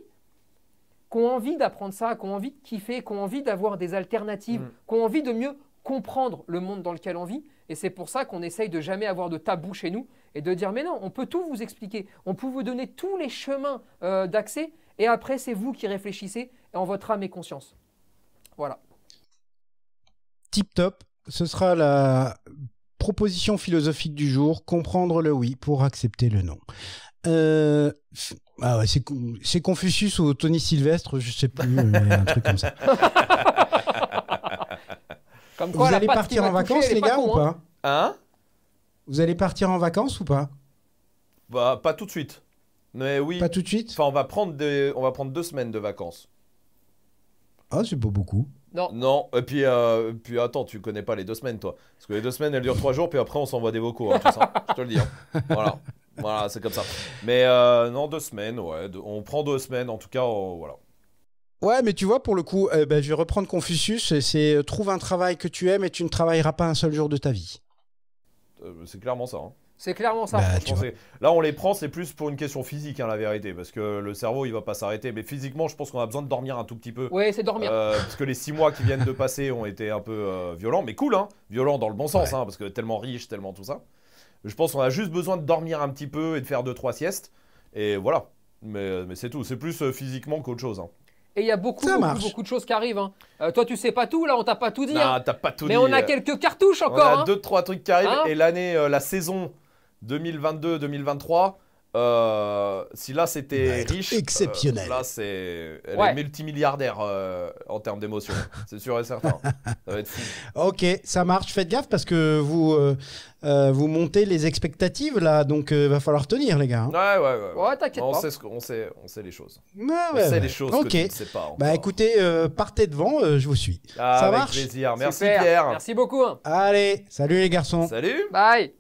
Qu'on ont envie d'apprendre ça, qu'on ont envie de kiffer, qu'on ont envie d'avoir des alternatives, mm. qui ont envie de mieux comprendre le monde dans lequel on vit. Et c'est pour ça qu'on essaye de jamais avoir de tabou chez nous et de dire mais non, on peut tout vous expliquer, on peut vous donner tous les chemins euh, d'accès et après c'est vous qui réfléchissez en votre âme et conscience. Voilà. Tip top, ce sera la proposition philosophique du jour, comprendre le oui pour accepter le non. Euh, ah ouais, c'est Confucius ou Tony Sylvestre, je sais plus, euh, un truc comme ça. vous allez partir en vacances, les gars, ou hein. pas Hein Vous allez partir en vacances ou pas Bah, pas tout de suite. Mais oui. Pas tout de suite Enfin, on va prendre, on va prendre deux semaines de vacances. Ah, c'est pas beaucoup. Non. Non, et puis, euh, puis attends, tu connais pas les deux semaines, toi. Parce que les deux semaines, elles durent trois jours, puis après, on s'envoie des vocaux, hein, tout ça. Je te le dis. Hein. Voilà. Voilà, c'est comme ça. Mais euh, non, deux semaines, ouais. on prend deux semaines, en tout cas, euh, voilà. Ouais, mais tu vois, pour le coup, euh, ben, je vais reprendre Confucius, c'est euh, trouve un travail que tu aimes et tu ne travailleras pas un seul jour de ta vie. Euh, c'est clairement ça. Hein. C'est clairement ça. Bah, là, on les prend, c'est plus pour une question physique, hein, la vérité, parce que le cerveau, il va pas s'arrêter. Mais physiquement, je pense qu'on a besoin de dormir un tout petit peu. Oui, c'est dormir. parce que les six mois qui viennent de passer ont été un peu violents, mais cool, hein. Violents dans le bon sens, hein, parce que tellement riche, tellement tout ça. Je pense qu'on a juste besoin de dormir un petit peu et de faire deux, trois siestes. Et voilà. Mais, c'est tout. C'est plus physiquement qu'autre chose. Et il y a beaucoup, beaucoup, de choses qui arrivent. Hein. Euh, toi, tu sais pas tout, là, on t'a pas tout dit. Hein. Mais on a euh. quelques cartouches encore. On a hein. deux, trois trucs qui arrivent. et l'année, euh, la saison 2022-2023 euh, si là c'était bah, riche, euh, exceptionnel. là c'est multimilliardaire euh, en termes d'émotion, c'est sûr et certain. ça va être Ok, ça marche. Faites gaffe parce que vous vous montez les expectatives là, donc il va falloir tenir les gars. Hein. Ouais ouais ouais. ouais t'inquiète bah, On sait, ce qu'on sait, on sait les choses. on sait les choses Ok. que ne pas. Bah écoutez, partez devant, je vous suis. Ça ça avec marche. Plaisir. Merci Pierre. Merci beaucoup. Hein. Allez, salut les garçons. Salut. Bye.